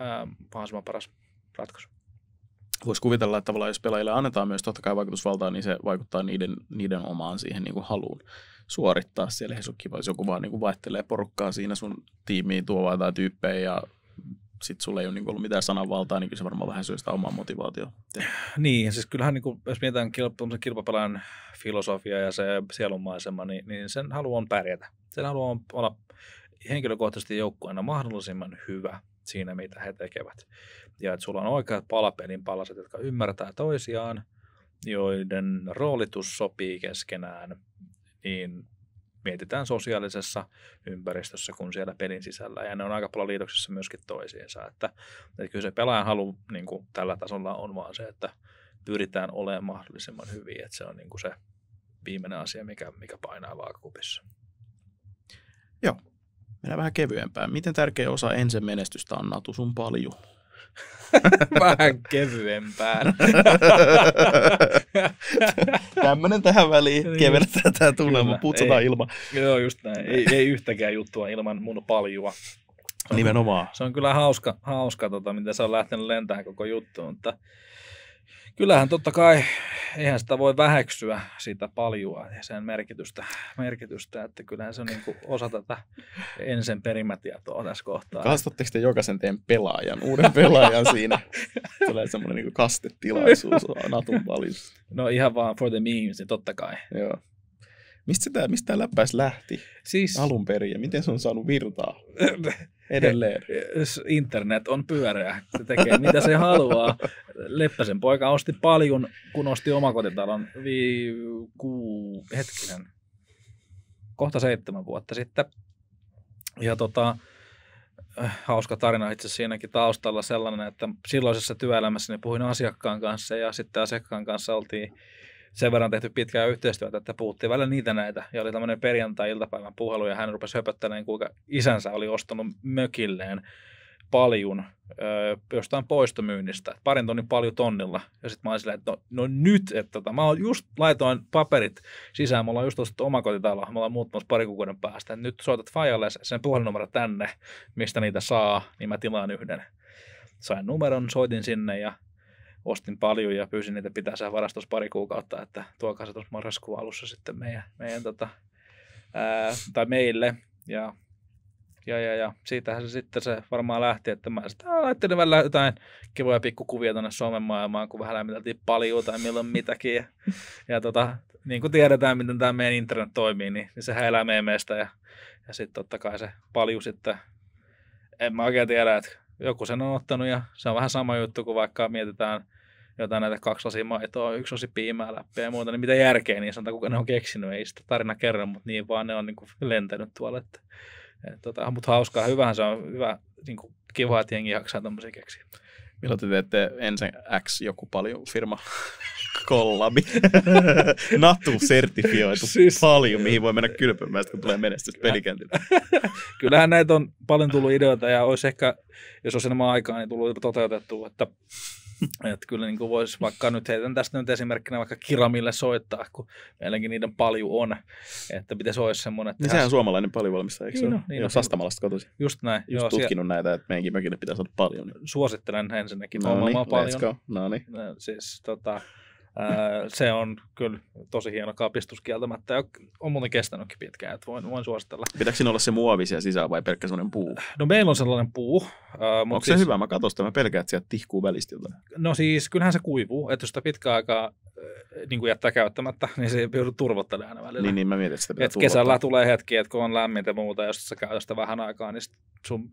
ähm, mahdollisimman paras ratkaisu. Voisi kuvitella, että tavallaan jos pelaajille annetaan myös totta kai vaikutusvaltaa, niin se vaikuttaa niiden, niiden omaan siihen niin kuin haluun suorittaa siellä. Se on kiva, jos joku vaan niin kuin vaihtelee porukkaa siinä sun tiimiin, tuo vaan jotain tyyppejä ja sit sulla ei ole niin ollut mitään sananvaltaa, niin kyllä se varmaan vähän syö sitä omaa motivaatiota. Niin, siis kyllähän niin kuin, jos mietitään kilp- kilpapelaajan filosofia ja se sielunmaisema, niin, niin sen halu on pärjätä. Sen halu on olla henkilökohtaisesti joukkueena mahdollisimman hyvä siinä, mitä he tekevät. Ja että sulla on oikeat palapelin palaset, jotka ymmärtää toisiaan, joiden roolitus sopii keskenään, niin mietitään sosiaalisessa ympäristössä kuin siellä pelin sisällä. Ja ne on aika paljon liitoksissa myöskin toisiinsa. Että, että kyllä se pelaajan halu niin kuin tällä tasolla on vaan se, että pyritään olemaan mahdollisimman hyviä. Että se on niin kuin se viimeinen asia, mikä, mikä painaa vaakakupissa. Joo. Mennään vähän kevyempään. Miten tärkeä osa ensin menestystä on Natu sun paljon? Vähän kevyempään. Tämmönen tähän väliin niin kevennetään tämä tunnelma, putsataan ilma. Joo, just näin. Ei, ei yhtäkään juttua ilman mun paljua. Nimenomaan. Se on kyllä hauska, hauska tota, miten se on lähtenyt lentämään koko juttu, mutta kyllähän totta kai, eihän sitä voi väheksyä sitä paljua ja sen merkitystä, merkitystä että kyllähän se on niin osa tätä ensin perimätietoa tässä kohtaa. Kastatteko te jokaisen teidän pelaajan, uuden pelaajan siinä? Tulee semmoinen niin kastetilaisuus natun paljusta. No ihan vaan for the memes, niin totta kai. Joo. Mistä tämä mistä läppäis lähti siis, alun perin ja miten se on saanut virtaa? edelleen. Internet on pyöreä, se tekee mitä se haluaa. Leppäsen poika osti paljon, kun osti omakotitalon vi- ku- hetkinen, kohta seitsemän vuotta sitten. Ja tota, äh, hauska tarina itse siinäkin taustalla sellainen, että silloisessa työelämässä niin puhuin asiakkaan kanssa ja sitten asiakkaan kanssa oltiin sen verran tehty pitkää yhteistyötä, että puhuttiin välillä niitä näitä. Ja oli tämmöinen perjantai-iltapäivän puhelu ja hän rupesi höpöttämään, kuinka isänsä oli ostanut mökilleen paljon öö, jostain poistomyynnistä, parin tonnin paljon tonnilla. Ja sitten mä olin silleen, että no, no nyt, että tota, mä just laitoin paperit sisään, mulla on just ostettu omakotitalo, mulla on muuttamassa pari kuukauden päästä. Nyt soitat Fajalle sen puhelinnumero tänne, mistä niitä saa, niin mä tilaan yhden. Sain numeron, soitin sinne ja ostin paljon ja pyysin niitä pitää siellä varastossa pari kuukautta, että tuokaa se tuossa marraskuun alussa sitten meidän, meidän tota, ää, tai meille. Ja, ja, ja, ja siitähän se sitten se varmaan lähti, että mä laittelin välillä jotain kivoja pikkukuvia tuonne Suomen maailmaan, kun vähän lämmiteltiin paljon tai milloin mitäkin. Ja, ja tota, niin kuin tiedetään, miten tämä meidän internet toimii, niin, niin sehän elää meistä. ja, ja sitten totta kai se paljon sitten, en mä oikein tiedä, että joku sen on ottanut ja se on vähän sama juttu kuin vaikka mietitään jotain näitä kaksi lasia maitoa, yksi osi piimää läppiä ja muuta, niin mitä järkeä niin sanotaan, kuka ne on keksinyt, ei sitä tarina kerran, mutta niin vaan ne on niin kuin lentänyt tuolla. Että, et, tota, mutta hauskaa, hyvähän se on hyvä, niin kuin kiva, että jengi jaksaa tämmöisiä keksiä. Milloin te teette ensin X joku paljon firma kollabi? Natu sertifioitu siis... paljon, mihin voi mennä kylpymään, kun tulee menestys pelikentillä. Kyllähän näitä on paljon tullut ideoita ja olisi ehkä, jos olisi enemmän aikaa, niin tullut toteutettua, että että kyllä niin voisi vaikka nyt heitän tästä nyt esimerkkinä vaikka Kiramille soittaa, kun meilläkin niiden paljon on, että miten se olisi semmoinen. Että niin sehän on suomalainen paljon valmistaa, eikö niin se ole? No, niin on no, Sastamalasta kotoisin. Just näin. Just joo, tutkinut siellä... näitä, että meidänkin mökille pitäisi olla paljon. Suosittelen ensinnäkin no, niin, paljon. No niin, siis tota, se on kyllä tosi hieno kapistus kieltämättä ja on muuten kestänytkin pitkään, että voin, voin suositella. Pitääkö siinä olla se muovi siellä sisällä vai pelkkä sellainen puu? No meillä on sellainen puu. Onko se siis- hyvä? Mä katson sitä, mä pelkään, että sieltä tihkuu välistä No siis kyllähän se kuivuu, että jos sitä pitkä aikaa niin kuin jättää käyttämättä, niin se joudut turvottelemaan aina välillä. Niin, niin mä mietin, että sitä et kesällä tulee hetki, että kun on lämmintä ja muuta, jos sä käytät sitä vähän aikaa, niin sun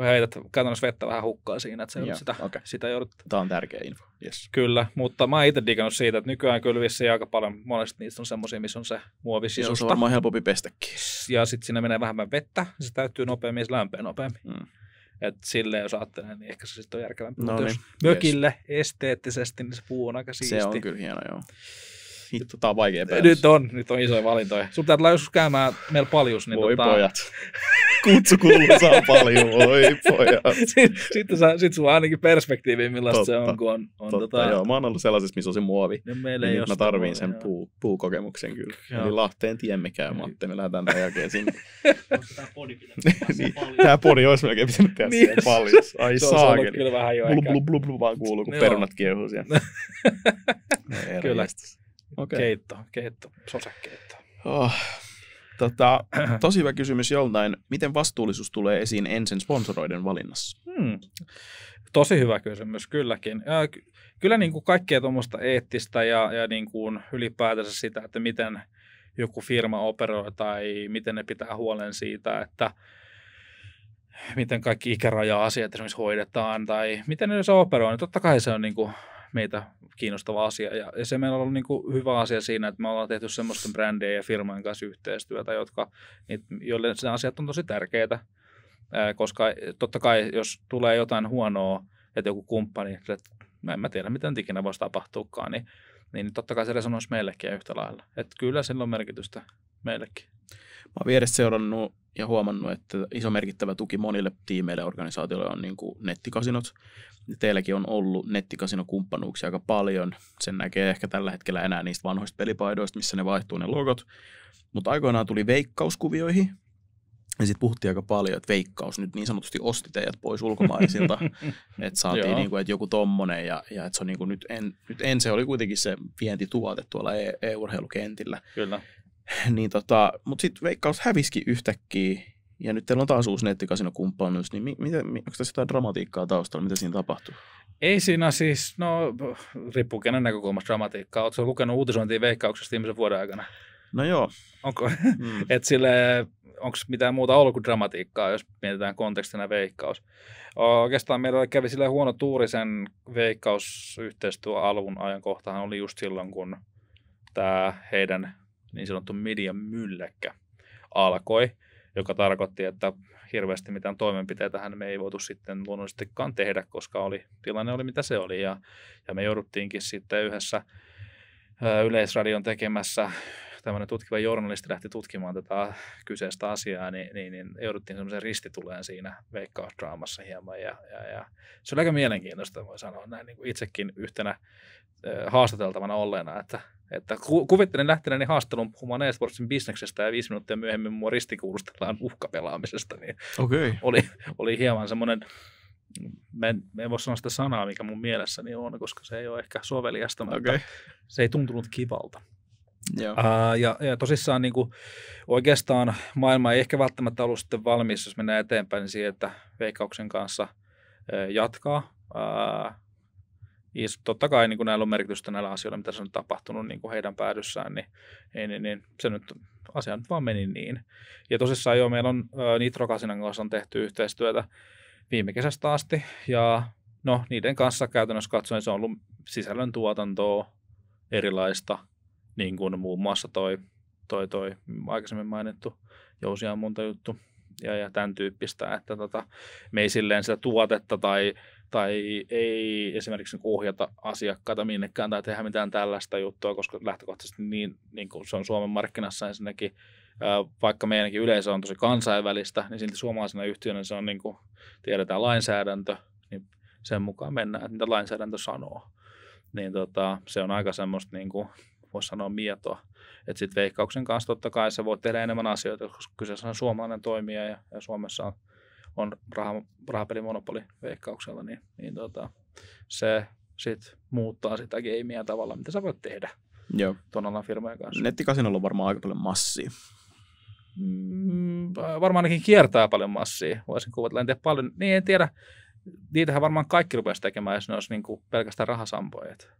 heität käytännössä vettä vähän hukkaa siinä, että se sitä, okay. sitä joudut... Tämä on tärkeä info. Yes. Kyllä, mutta mä itse digannut siitä, että nykyään kyllä vissiin aika paljon, monesti niistä on semmoisia, missä on se muovisisusta. Ja se on varmaan helpompi pestäkin. Ja sitten siinä menee vähemmän vettä, se täyttyy nopeammin se lämpöä nopeammin. Mm. Et silleen jos ajattelee, niin ehkä se sitten on järkevämpi. No niin. mökille yes. esteettisesti, niin se puu on aika siisti. Se on kyllä hieno, joo. Vittu, tää tota on vaikea päätös. Nyt on, nyt on isoja valintoja. Sun pitää tulla joskus käymään meillä paljus. Niin voi tota... pojat. Kutsu kuuluu saa paljon, voi pojat. Sitten, sit, sit sulla on ainakin perspektiivi, millaista totta, se on, kun on, on totta, tota... joo. Mä oon ollut sellaisessa, missä on se muovi. No, meillä niin ei nyt mä tarviin sen joo. puu, puukokemuksen kyllä. Joo. Eli Lahteen tiemme käy, Matti. Me lähdetään tämän jälkeen sinne. Tää podi niin, Tää podi olisi melkein pitänyt tehdä niin, siellä paljon. Ai saakeli. Se on Kyllä vähän jo ehkä. blub, blub, blub, blub, vaan kuuluu, kun perunat kiehuu siellä. No kyllä. Okay. Keitto, keitto, sosekeitto. Oh. Tota, tosi hyvä kysymys joltain. Miten vastuullisuus tulee esiin ensin sponsoroiden valinnassa? Hmm. Tosi hyvä kysymys, kylläkin. Ja kyllä niin kuin kaikkea tuommoista eettistä ja, ja niin kuin ylipäätänsä sitä, että miten joku firma operoi tai miten ne pitää huolen siitä, että miten kaikki ikäraja-asiat esimerkiksi hoidetaan tai miten ne se operoi, niin totta kai se on niin kuin meitä kiinnostava asia. Ja, ja se meillä on ollut niin kuin hyvä asia siinä, että me ollaan tehty semmoisten brändejä ja firmojen kanssa yhteistyötä, jotka, niitä, joille nämä asiat on tosi tärkeitä. Ää, koska totta kai, jos tulee jotain huonoa, että joku kumppani, että en mä tiedä, miten ikinä voisi tapahtuukaan, niin, niin totta kai se resonoisi meillekin yhtä lailla. Että kyllä sillä on merkitystä meillekin. Mä oon vieressä seurannut ja huomannut, että iso merkittävä tuki monille tiimeille ja organisaatioille on niin kuin nettikasinot. Teilläkin on ollut nettikasinokumppanuuksia aika paljon. Sen näkee ehkä tällä hetkellä enää niistä vanhoista pelipaidoista, missä ne vaihtuu ne logot. Mutta aikoinaan tuli veikkauskuvioihin, ja sitten puhuttiin aika paljon, että veikkaus nyt niin sanotusti osti teidät pois ulkomaisilta, että saatiin niinku, että joku tommonen ja, ja että se on niinku nyt, en, nyt en, se oli kuitenkin se vientituote tuolla e- e-urheilukentillä. Kyllä. niin tota, mutta sitten Veikkaus häviski yhtäkkiä ja nyt teillä on taas uusi nettikasinokumppanuus, niin mi- mitä, mi- onko tässä jotain dramatiikkaa taustalla, mitä siinä tapahtuu? Ei siinä siis, no riippuu kenen näkökulmasta dramatiikkaa. Oletko lukenut uutisointia veikkauksesta viimeisen vuoden aikana? No joo. Onko, mm. et sille, onko mitään muuta ollut kuin dramatiikkaa, jos mietitään kontekstina veikkaus. Oikeastaan meillä kävi sille huono tuuri sen veikkausyhteistyöalun ajankohtahan oli just silloin, kun tämä heidän niin sanottu median mylläkkä alkoi, joka tarkoitti, että hirveästi mitään toimenpiteitä hän me ei voitu sitten luonnollisestikaan tehdä, koska oli, tilanne oli mitä se oli. Ja, ja me jouduttiinkin sitten yhdessä ää, Yleisradion tekemässä tämmöinen tutkiva journalisti lähti tutkimaan tätä kyseistä asiaa, niin, niin, niin jouduttiin semmoisen ristituleen siinä veikkausdraamassa hieman. Ja, ja, ja se oli aika mielenkiintoista, voi sanoa näin niin kuin itsekin yhtenä haastateltavana olleena, että, että kuvittelen lähteneeni haastelun puhumaan eSportsin bisneksestä ja viisi minuuttia myöhemmin mua ristikuulustellaan uhkapelaamisesta, niin okay. oli, oli hieman semmoinen mä en, mä en voi sanoa sitä sanaa, mikä mun mielessäni on, koska se ei ole ehkä soveliasta, mutta okay. se ei tuntunut kivalta. Joo. Uh, ja, ja tosissaan niin kuin, oikeastaan maailma ei ehkä välttämättä ollut sitten valmis, jos mennään eteenpäin niin siihen, että Veikkauksen kanssa uh, jatkaa. Uh, ja totta kai niin kuin näillä on merkitystä näillä asioilla, mitä se on tapahtunut niin kuin heidän päädyssään, niin, niin, niin, niin se nyt asia nyt vaan meni niin. Ja tosissaan joo, meillä on ää, Nitrokasinan kanssa on tehty yhteistyötä viime kesästä asti, ja no niiden kanssa käytännössä katsoen se on ollut sisällöntuotantoa, erilaista – niin kuin muun muassa toi, toi, toi aikaisemmin mainittu jousia monta juttu ja, ja tämän tyyppistä, että tota, me ei silleen sitä tuotetta tai, tai ei esimerkiksi niinku ohjata asiakkaita minnekään tai tehdä mitään tällaista juttua, koska lähtökohtaisesti niin, niin kuin se on Suomen markkinassa ensinnäkin, vaikka meidänkin yleisö on tosi kansainvälistä, niin silti suomalaisena yhtiönä se on niin kuin tiedetään lainsäädäntö, niin sen mukaan mennään, että mitä lainsäädäntö sanoo. Niin tota, se on aika semmoista niin kuin, voisi sanoa mietoa. Että sitten veikkauksen kanssa totta kai se voit tehdä enemmän asioita, koska kyseessä on suomalainen toimija ja, ja Suomessa on, on rah, rahapelimonopoli veikkauksella, niin, niin tota, se sit muuttaa sitä gameia tavalla, mitä sä voit tehdä Joo. tuon alan firmojen kanssa. Nettikasinolla on varmaan aika paljon massia. Mm, äh, varmaan ainakin kiertää paljon massia. Voisin kuvitella, en tiedä paljon. Niin en tiedä, niitähän varmaan kaikki rupesi tekemään, jos ne olisi niin kuin pelkästään rahasampoja. Mutta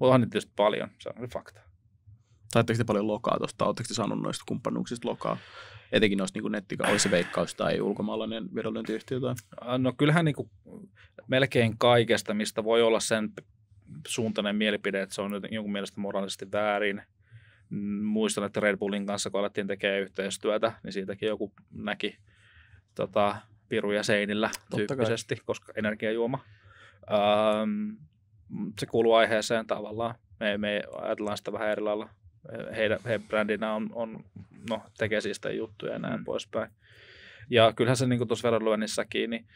onhan niitä tietysti paljon, se on fakta. Saitteko te paljon lokaa tuosta? Oletteko te saaneet noista kumppanuuksista lokaa? Etenkin noista niin nettika, olisi veikkaus tai ulkomaalainen vedonlyöntiyhtiö tai? Äh, no kyllähän niin kuin melkein kaikesta, mistä voi olla sen suuntainen mielipide, että se on jonkun mielestä moraalisesti väärin. Mm, muistan, että Red Bullin kanssa, kun alettiin tekemään yhteistyötä, niin siitäkin joku näki tota, piruja seinillä tyyppisesti, koska energiajuoma. Ähm, se kuuluu aiheeseen tavallaan. Me, me ajatellaan sitä vähän eri lailla heidän, he brändinä on, on no, tekesistä juttuja ja näin mm. poispäin. Ja kyllähän se niin tuossa verolyönnissäkin, niin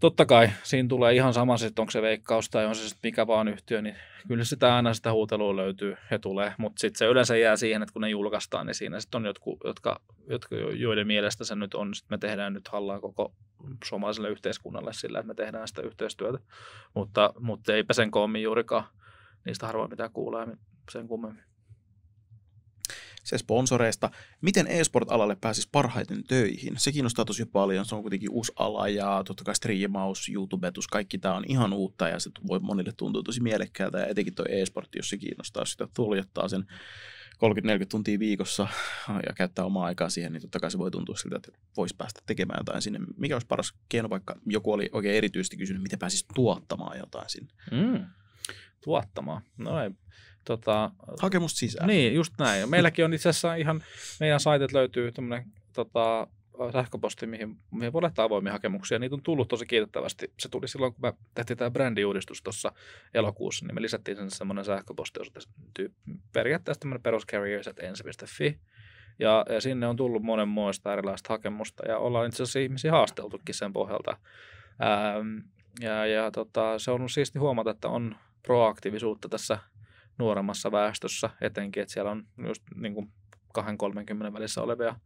totta kai siinä tulee ihan sama, että onko se veikkaus tai on se sitten mikä vaan yhtiö, niin kyllä sitä aina sitä huutelua löytyy ja tulee, mutta sitten se yleensä jää siihen, että kun ne julkaistaan, niin siinä sitten on jotkut, jotka, jotka, joiden mielestä se nyt on, sitten me tehdään nyt hallaa koko suomalaiselle yhteiskunnalle sillä, että me tehdään sitä yhteistyötä, mutta, mutta eipä sen koommin juurikaan, niistä harvoin mitä kuulee sen kummemmin se sponsoreista. Miten e-sport-alalle pääsisi parhaiten töihin? Se kiinnostaa tosi paljon, se on kuitenkin uusi ala ja totta kai striimaus, YouTubetus, kaikki tämä on ihan uutta ja se voi monille tuntua tosi mielekkäältä ja etenkin tuo e-sport, jos se kiinnostaa sitä, tuljottaa sen 30-40 tuntia viikossa ja käyttää omaa aikaa siihen, niin totta kai se voi tuntua siltä, että voisi päästä tekemään jotain sinne. Mikä olisi paras keino, vaikka joku oli oikein erityisesti kysynyt, miten pääsisi tuottamaan jotain sinne? Mm, tuottamaan. No ei. Tota, Hakemus sisään. Niin, just näin. Meilläkin on itse asiassa ihan, meidän saitet löytyy tämmöinen tota, sähköposti, mihin, mihin voi laittaa avoimia hakemuksia. Niitä on tullut tosi kiitettävästi. Se tuli silloin, kun me tehtiin tämä brändiuudistus tuossa elokuussa, niin me lisättiin sen semmoinen sähköpostiosoite, periaatteessa tämmöinen peruscarriers at ensi.fi. Ja, ja, sinne on tullut monen muista erilaista hakemusta ja ollaan itse asiassa ihmisiä haasteltukin sen pohjalta. Ähm, ja, ja tota, se on ollut siisti huomata, että on proaktiivisuutta tässä – nuoremmassa väestössä etenkin, että siellä on just niin kuin 2-30 välissä olevia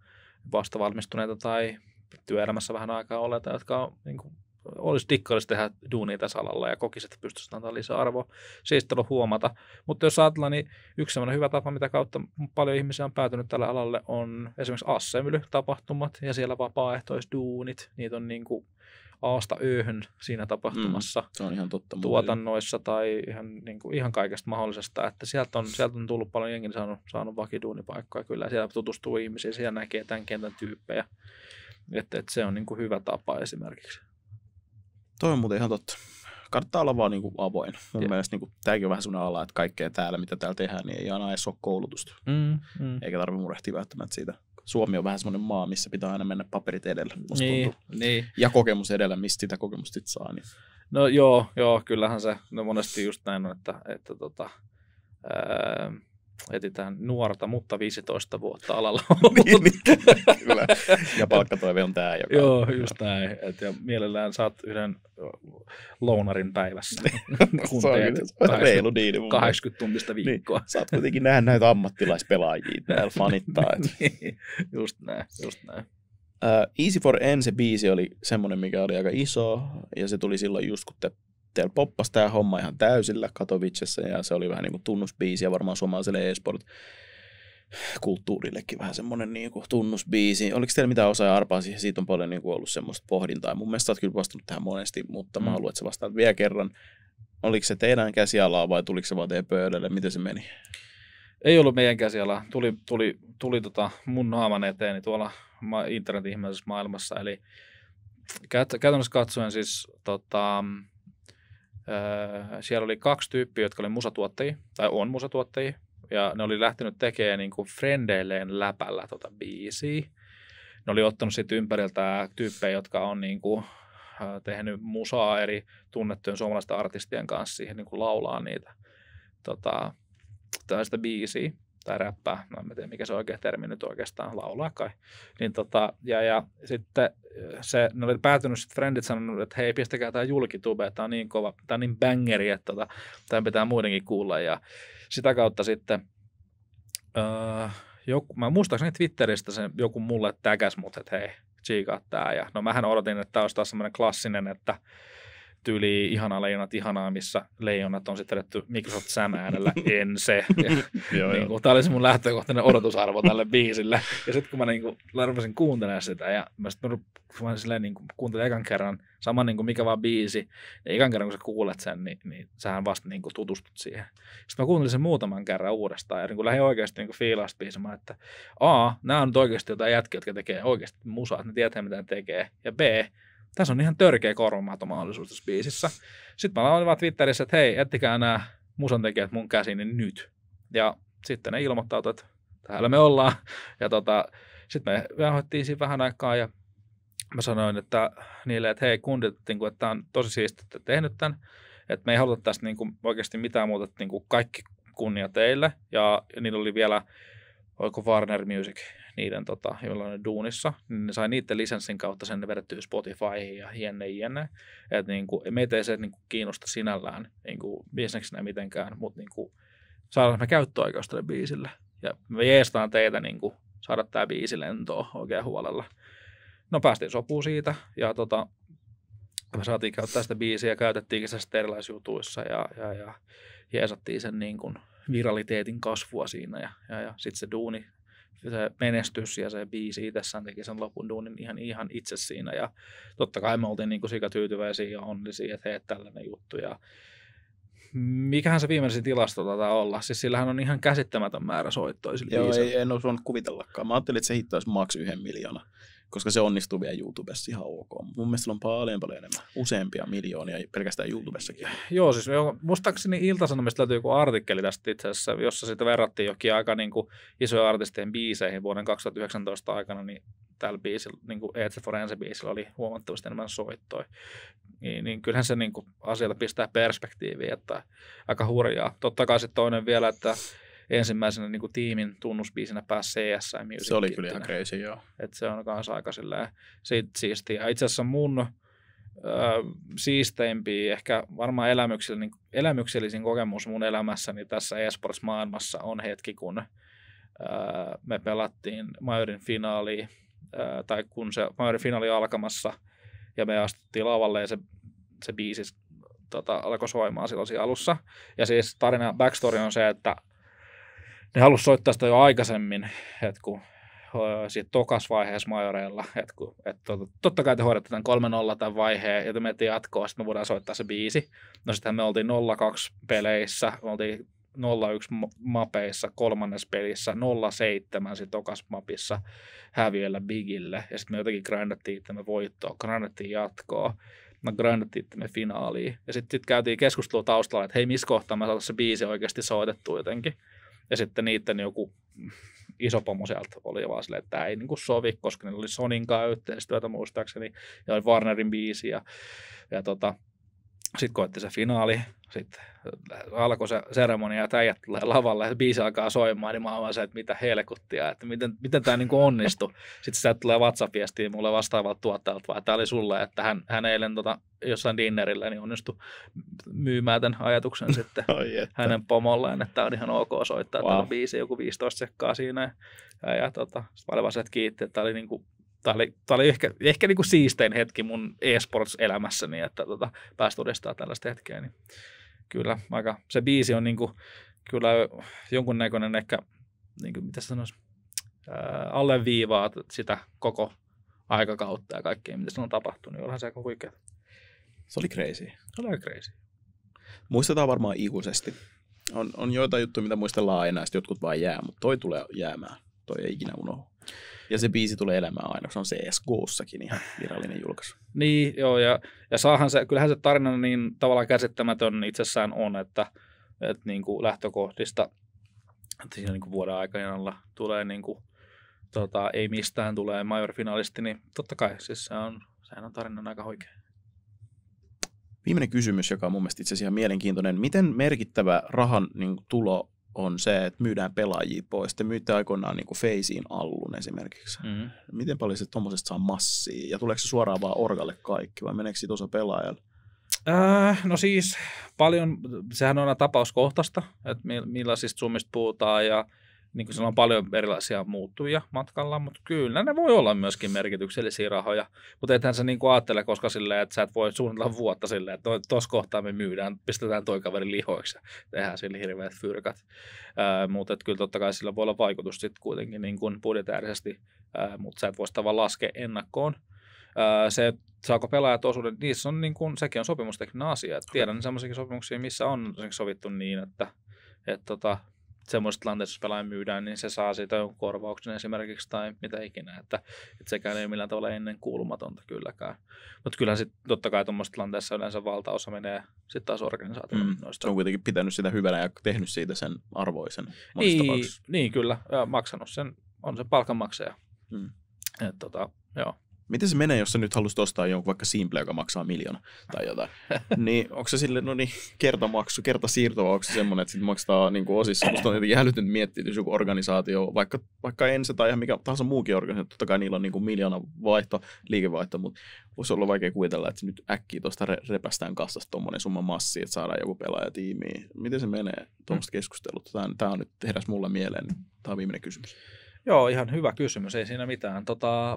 vastavalmistuneita tai työelämässä vähän aikaa olleita, jotka on, niin kuin, olisi dikkaallista tehdä duunia tässä alalla ja kokisi, että pystyisi antaa lisäarvoa. Se siis ei huomata. Mutta jos ajatellaan, niin yksi sellainen hyvä tapa, mitä kautta paljon ihmisiä on päätynyt tälle alalle, on esimerkiksi assembly-tapahtumat ja siellä vapaaehtoisduunit. Niitä on niin kuin Aasta yöhön siinä tapahtumassa. Mm, se on ihan totta. Tuotannoissa tai ihan, niin kuin, ihan kaikesta mahdollisesta. Että sieltä on, sieltä on tullut paljon jengi saanut, saanut vakiduunipaikkoja kyllä. Siellä tutustuu ihmisiin, siellä näkee tämän kentän tyyppejä. Että, että se on niin kuin hyvä tapa esimerkiksi. Toi on muuten ihan totta. Kannattaa olla vaan niin kuin avoin. Mun yeah. mielestä niin kuin, tämäkin on vähän sellainen ala, että kaikkea täällä, mitä täällä tehdään, niin ei aina edes ole koulutusta. Mm, mm. Eikä tarvitse murehtia välttämättä siitä Suomi on vähän semmoinen maa, missä pitää aina mennä paperit edellä. Musta niin, tuntuu. niin. Ja kokemus edellä, mistä sitä kokemusta saa. Niin. No joo, joo, kyllähän se no monesti just näin on, että, että tota, ää, etsitään nuorta, mutta 15 vuotta alalla niin, niin, kyllä. Ja palkkatoive on tämä, joka... Joo, on, just näin. Et, ja mielellään saat yhden lounarin päivässä. kun se on, teet se on 80, diini, 80 tuntista niin, viikkoa. Niin, saat kuitenkin nähdä näitä ammattilaispelaajia täällä fanittaa. niin, just näin, just näin. Uh, Easy for N se biisi oli semmoinen, mikä oli aika iso, ja se tuli silloin just kun te Twitter Poppas tämä homma ihan täysillä Katowicessa ja se oli vähän niin kuin tunnusbiisi ja varmaan suomalaiselle e-sport kulttuurillekin vähän semmoinen niin kuin tunnusbiisi. Oliko teillä mitään osaa arpaa siihen? Siitä on paljon niin kuin ollut semmoista pohdintaa. Mun mielestä olet kyllä vastannut tähän monesti, mutta mm. mä haluan, että sä vastaat vielä kerran. Oliko se teidän käsialaa vai tuliko se vaan teidän pöydälle? Miten se meni? Ei ollut meidän käsialaa. Tuli, tuli, tuli tota mun naaman eteeni niin tuolla internet-ihmeisessä maailmassa. Eli käytännössä katsoen siis tota, Öö, siellä oli kaksi tyyppiä, jotka oli musatuottajia, tai on musatuottajia, ja ne oli lähtenyt tekemään niin kuin frendeilleen läpällä tota biisiä. Ne oli ottanut sitten ympäriltä tyyppejä, jotka on niin kuin, tehnyt musaa eri tunnettujen suomalaisten artistien kanssa siihen niin kuin laulaa niitä tota, tällaista biisiä tai räppää, no en tiedä mikä se oikea termi nyt oikeastaan, laulaa kai. Niin tota, ja, ja sitten se, ne oli päätynyt sitten Friendit sanonut, että hei pistäkää tämä julkitube, tämä on niin kova, tämä on niin bangeri, että tota, tämä pitää muidenkin kuulla ja sitä kautta sitten öö, joku, mä muistaakseni Twitteristä sen joku mulle täkäs mut, että hei, tsiikaa tää. Ja, no mähän odotin, että tämä olisi taas semmoinen klassinen, että tyyli Ihanaa leijonat ihanaa, missä leijonat on sitten edetty Microsoft Sam äänellä, en se. niin kuin, tämä oli se mun lähtökohtainen odotusarvo tälle biisille. Ja sitten kun mä niin kuin, kuuntelemaan sitä ja mä sitten mä silleen, niin kuin, kuuntelin ekan kerran, sama niin kuin mikä vaan biisi, ja niin ekan kerran kun sä kuulet sen, niin, niin sähän vasta niin kuin, tutustut siihen. Sitten mä kuuntelin sen muutaman kerran uudestaan ja niin kuin, lähdin oikeasti niin fiilasta biisimään, että A, nämä on nyt oikeasti jotain jätkiä, jotka tekee oikeasti musaa, että ne tietää mitä ne tekee, ja B, tässä on ihan törkeä korvamattomahdollisuus tässä biisissä. Sitten mä vaan Twitterissä, että hei, ettikää nämä tekijät mun käsini nyt. Ja sitten ne ilmoittautui, että täällä me ollaan. Ja tota, sitten me vähoittiin siinä vähän aikaa ja mä sanoin että niille, että hei kundit, että tämä on tosi siistiä, että tehnyt tämän. Että me ei haluta tästä niin kuin, oikeasti mitään muuta, että niin kuin kaikki kunnia teille. Ja, ja niillä oli vielä oliko Warner Music, niiden, tota, jollain duunissa, niin ne sai niiden lisenssin kautta sen vedettyä Spotifyhin ja jenne jenne. Että niin kuin, meitä ei se niin kuin, kiinnosta sinällään niin kuin, bisneksenä mitenkään, mutta niin kuin, saadaan me käyttöoikeus tälle biisille. Ja me jeestaan teitä niin kuin, saada tämä biisi lentoon oikein huolella. No päästiin sopuun siitä ja tota, me saatiin käyttää sitä biisiä, käytettiinkin se erilaisissa jutuissa ja, ja, ja jeesattiin sen niin kuin, viraliteetin kasvua siinä ja, ja, ja sitten se duuni, se menestys ja se biisi itsessään teki sen lopun duunin ihan, ihan itse siinä ja totta kai me oltiin niin sika tyytyväisiä ja onnellisia, että hei, tällainen juttu ja mikähän se viimeisin tilasto tätä olla? Siis sillähän on ihan käsittämätön määrä soittoa Joo, ei, en ole voinut kuvitellakaan. Mä ajattelin, että se hittaisi maks yhden miljoona koska se onnistuu vielä YouTubessa ihan ok. Mun mielestä on paljon paljon enemmän, useampia miljoonia pelkästään YouTubessakin. Joo, siis muistaakseni Ilta-Sanomista löytyy joku artikkeli tästä itse asiassa, jossa sitä verrattiin jokin aika niin kuin isojen artistien biiseihin vuoden 2019 aikana, niin tällä biisillä, niin kuin Eetse Forensen biisillä oli huomattavasti enemmän soittoi, Niin, niin kyllähän se niin kuin, asialla pistää perspektiiviä että aika hurjaa. Totta kai sitten toinen vielä, että ensimmäisenä niin kuin tiimin tunnusbiisinä pääsi CSM. Se oli kyllä ihan crazy, joo. Et se on myös aika silleen, sit siistiä. Itse asiassa mun äh, siisteimpi, ehkä varmaan elämyksellinen, niinku elämyksellisin kokemus mun elämässäni tässä esports-maailmassa on hetki, kun äh, me pelattiin Majorin finaali, äh, tai kun se Majorin finaali alkamassa, ja me astuttiin lavalle, ja se, se biisi tota, alkoi soimaan silloin alussa. Ja siis tarina, backstory on se, että ne halusi soittaa sitä jo aikaisemmin, että kun siitä tokas vaiheessa majoreilla, että, kun, että tota, totta kai te hoidatte tämän 3 0 tämän vaiheen ja te menette jatkoa, sitten me voidaan soittaa se biisi. No sitten me oltiin 0-2 peleissä, me oltiin 0-1 mapeissa, kolmannessa pelissä, 0-7 sitten tokas mapissa häviöllä Bigille. Ja sitten me jotenkin grindattiin me voittoa, grindattiin jatkoa. Me no grindattiin me finaaliin. Ja sitten sit käytiin keskustelua taustalla, että hei, missä kohtaa me saataisiin se biisi oikeasti soitettua jotenkin. Ja sitten niiden joku iso pomo sieltä oli vaan silleen, että tämä ei niin sovi, koska ne oli Soninkaan yhteistyötä muistaakseni, ja oli Warnerin biisi, ja, ja tota, sitten koitti se finaali, sitten alkoi se seremonia, että äijät tulee lavalle ja biisi alkaa soimaan, niin mä oon se, että mitä helkuttia, että miten, miten tämä niin onnistui. Sitten sieltä tulee WhatsApp-viestiä mulle vastaavalta tuottajalta, että tämä oli sulle, että hän, hän eilen tota, jossain dinnerillä niin onnistui myymään tämän ajatuksen sitten Ai että. hänen pomolleen, että tämä on ihan ok soittaa wow. on biisi, joku 15 sekkaa siinä. Ja, ja, ja tota, sitten vaan se, että kiitti, että tämä oli niin kuin Tämä oli, tämä oli ehkä, ehkä niin kuin siistein hetki mun eSports-elämässäni, että tota, pääsi todistamaan tällaista hetkeä. Niin kyllä, aika, se biisi on niin kuin, kyllä jonkunnäköinen ehkä, niin kuin, mitä sanoisi, alle viivaa sitä koko aikakautta ja kaikkea, mitä se on tapahtunut. niin se aika huikea. Se oli crazy. Se oli aika crazy. Muistetaan varmaan ikuisesti. On, on joitain juttuja, mitä muistellaan aina, jotkut vain jää, mutta toi tulee jäämään. Toi ei ikinä unohdu. Ja se biisi tulee elämään aina, se on CSGOssakin ihan virallinen julkaisu. Niin, joo, ja, ja saahan se, kyllähän se tarina niin tavallaan käsittämätön itsessään on, että, että niin kuin lähtökohdista että siinä niin kuin vuoden aikajanalla tulee niin kuin, tota, ei mistään tulee major finalisti niin totta kai siis se on, sehän on tarinan aika oikein. Viimeinen kysymys, joka on mun mielestä itse asiassa ihan mielenkiintoinen. Miten merkittävä rahan niin kuin, tulo on se, että myydään pelaajia pois. Te myytte aikoinaan niin kuin Feisiin Allun esimerkiksi. Mm-hmm. Miten paljon se tuommoisesta saa massia? Ja tuleeko se suoraan vaan orgalle kaikki vai meneekö siitä osa pelaajalle? Äh, no siis paljon, sehän on aina tapauskohtaista, että millaisista summista puhutaan ja – niin kuin sanoin, paljon erilaisia muuttuja matkalla, mutta kyllä ne voi olla myöskin merkityksellisiä rahoja. Mutta ethän sä niin kuin ajattele, koska silleen, että sä et voi suunnitella vuotta silleen, että tuossa kohtaa me myydään, pistetään toi kaveri lihoiksi ja tehdään sille hirveät fyrkat. Mutta kyllä totta kai sillä voi olla vaikutus sitten kuitenkin niin kuin budjetäärisesti, mutta sä et voi sitä vaan laskea ennakkoon. Ää, se, saako pelaajat osuuden, niissä on niin kuin, sekin on sopimustekninen asia. tiedän sellaisia sopimuksia, missä on sovittu niin, että, että tota, semmoista tilanteessa, jos pelaaja myydään, niin se saa siitä korvauksen esimerkiksi tai mitä ikinä. Että, että sekään ei ole millään tavalla ennen kuulumatonta kylläkään. Mutta kyllähän sitten totta kai tuommoisessa tilanteessa yleensä valtaosa menee sitten taas organisaatioon. Mm. Noista. Se on kuitenkin pitänyt sitä hyvänä ja tehnyt siitä sen arvoisen niin, niin, kyllä. Ja maksanut sen, on se palkanmaksaja. Mm. Et, tota, joo miten se menee, jos sä nyt halusit ostaa jonkun vaikka Simple, joka maksaa miljoona tai jotain. niin onko se sille, no niin, kertamaksu, kertasiirto, vai onko se semmoinen, että sitten maksaa niin kuin osissa. Musta on jotenkin hälytynyt miettiä, että jos joku organisaatio, vaikka, vaikka ensi tai ihan mikä tahansa muukin organisaatio, totta kai niillä on niin kuin miljoona vaihto, liikevaihto, mutta voisi olla vaikea kuvitella, että nyt äkkiä tuosta re- repästään kassasta tuommoinen summa massi, että saadaan joku tiimiin. Miten se menee, tuommoista keskustelua? Tämä on nyt heräs mulle mieleen, tämä on viimeinen kysymys. Joo, ihan hyvä kysymys, ei siinä mitään. Tota, ää,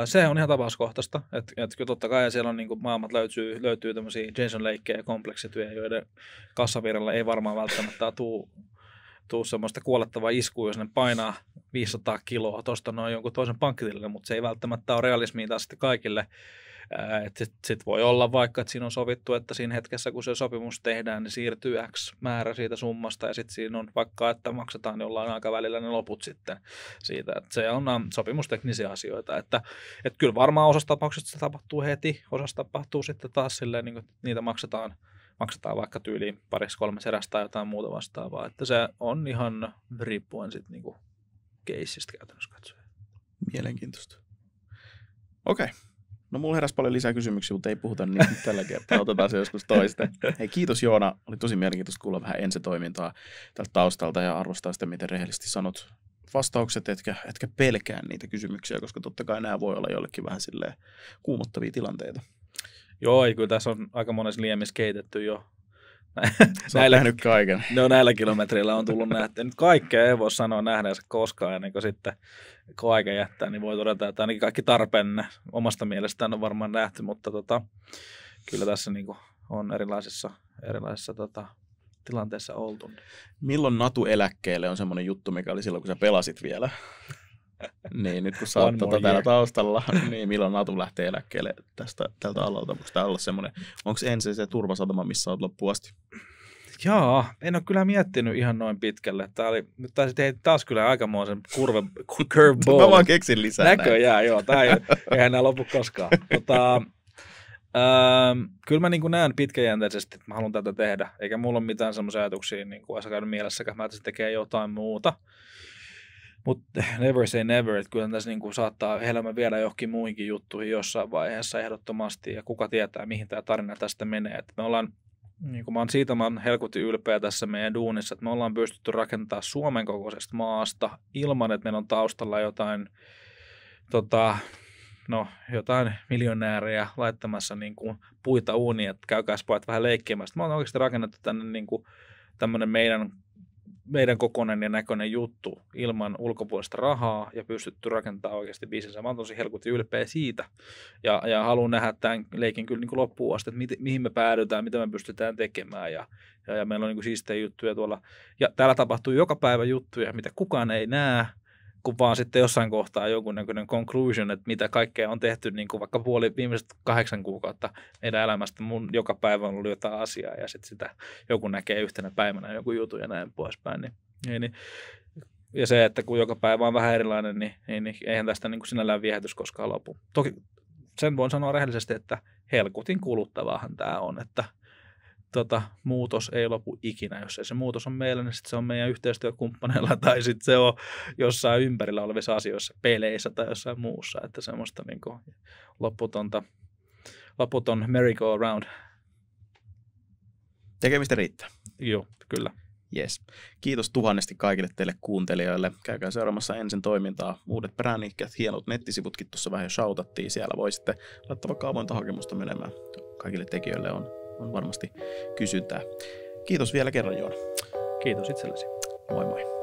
äh, se on ihan tapauskohtaista, että et, kyllä totta kai siellä on niin kuin, maailmat löytyy, löytyy tämmöisiä Jason Lakeja ja kompleksityjä, joiden kassavirralla ei varmaan välttämättä tuu, tuu semmoista kuolettavaa iskua, jos ne painaa 500 kiloa tuosta noin jonkun toisen pankkitilille, mutta se ei välttämättä ole realismiin taas sitten kaikille sitten sit voi olla vaikka, että siinä on sovittu, että siinä hetkessä kun se sopimus tehdään, niin siirtyy X määrä siitä summasta ja sitten siinä on vaikka, että maksetaan jollain aikavälillä ne loput sitten siitä. Että se on ähm, sopimusteknisiä asioita. Että, että kyllä varmaan osassa tapauksista se tapahtuu heti, osassa tapahtuu sitten taas silleen, niin niitä maksetaan maksetaan vaikka tyyliin pariksi kolme serästä tai jotain muuta vastaavaa. Että se on ihan riippuen sitten niinku keissistä käytännössä katsoen. Mielenkiintoista. Okei. Okay. No mulla heräsi paljon lisää kysymyksiä, mutta ei puhuta niin tällä kertaa. Otetaan se joskus toista. Hei, kiitos Joona. Oli tosi mielenkiintoista kuulla vähän ensi-toimintaa tältä taustalta ja arvostaa sitä, miten rehellisesti sanot vastaukset, etkä, etkä pelkää niitä kysymyksiä, koska totta kai nämä voi olla jollekin vähän silleen kuumottavia tilanteita. Joo, ei, kyllä tässä on aika monessa liemissä keitetty jo näillä, nyt kaiken. No näillä kilometreillä on tullut nähty. Nyt kaikkea ei voi sanoa nähneensä koskaan, ennen kuin sitten aika jättää, niin voi todeta, että ainakin kaikki tarpeen omasta mielestään on varmaan nähty, mutta tota, kyllä tässä niin kuin on erilaisissa, erilaisissa tota, tilanteissa oltu. Milloin Natu eläkkeelle on semmoinen juttu, mikä oli silloin, kun sä pelasit vielä? niin, nyt kun sä oot tota täällä taustalla, niin milloin Natu lähtee eläkkeelle tästä, tältä alalta? Onko tämä olla semmoinen, onko ensin se turvasatama, missä olet loppuun asti? Joo, en ole kyllä miettinyt ihan noin pitkälle. Tämä oli, nyt taisi tehdä taas kyllä aikamoisen kurve, curveball. Mä vaan keksin lisää Näköjään, näin. joo. Tämä ei, eihän nämä lopu koskaan. Tota, Öö, kyllä mä niin näen pitkäjänteisesti, että mä haluan tätä tehdä, eikä mulla ole mitään semmoisia ajatuksia niin kuin käydä mielessäkään, mä että se tekee jotain muuta. Mutta never say never, että kyllä tässä niinku saattaa elämä vielä johonkin muihinkin juttuihin jossain vaiheessa ehdottomasti, ja kuka tietää, mihin tämä tarina tästä menee. Et me ollaan, niinku mä oon siitä mä oon helkutti ylpeä tässä meidän duunissa, että me ollaan pystytty rakentamaan Suomen kokoisesta maasta ilman, että meillä on taustalla jotain, tota, no, jotain miljonäärejä laittamassa niin kuin puita uuniin, että käykääs pojat vähän leikkimässä. Me ollaan oikeasti rakennettu tänne niin kuin, tämmöinen meidän meidän kokonainen ja näköinen juttu ilman ulkopuolista rahaa ja pystytty rakentamaan oikeasti biisinsä. Mä oon tosi helkutti ylpeä siitä ja, ja haluan nähdä tämän leikin kyllä niin kuin loppuun asti, että mit, mihin me päädytään, mitä me pystytään tekemään ja, ja, ja meillä on niin kuin siistejä juttuja tuolla. Ja täällä tapahtuu joka päivä juttuja, mitä kukaan ei näe, kun vaan sitten jossain kohtaa jonkunnäköinen conclusion, että mitä kaikkea on tehty niin kuin vaikka puoli viimeiset kahdeksan kuukautta meidän elämästä. Mun joka päivä on ollut jotain asiaa ja sitten sitä joku näkee yhtenä päivänä joku jutu ja näin poispäin. Niin, niin, ja se, että kun joka päivä on vähän erilainen, niin, niin, niin eihän tästä niin kuin sinällään viehätys koskaan lopu. Toki sen voin sanoa rehellisesti, että helkutin kuluttavaahan tämä on, että – tota, muutos ei lopu ikinä. Jos ei se muutos on meillä, niin sit se on meidän yhteistyökumppaneilla tai sitten se on jossain ympärillä olevissa asioissa, peleissä tai jossain muussa. Että semmoista niin kuin, loputonta, loputon merry-go-round. Tekemistä riittää. Joo, kyllä. Yes. Kiitos tuhannesti kaikille teille kuuntelijoille. Käykää seuraamassa ensin toimintaa. Uudet brännikät, hienot nettisivutkin tuossa vähän jo shoutattiin. Siellä voi sitten laittaa vaikka avointa hakemusta menemään. Kaikille tekijöille on on varmasti kysyntää. Kiitos vielä kerran Joona. Kiitos itsellesi. Moi moi.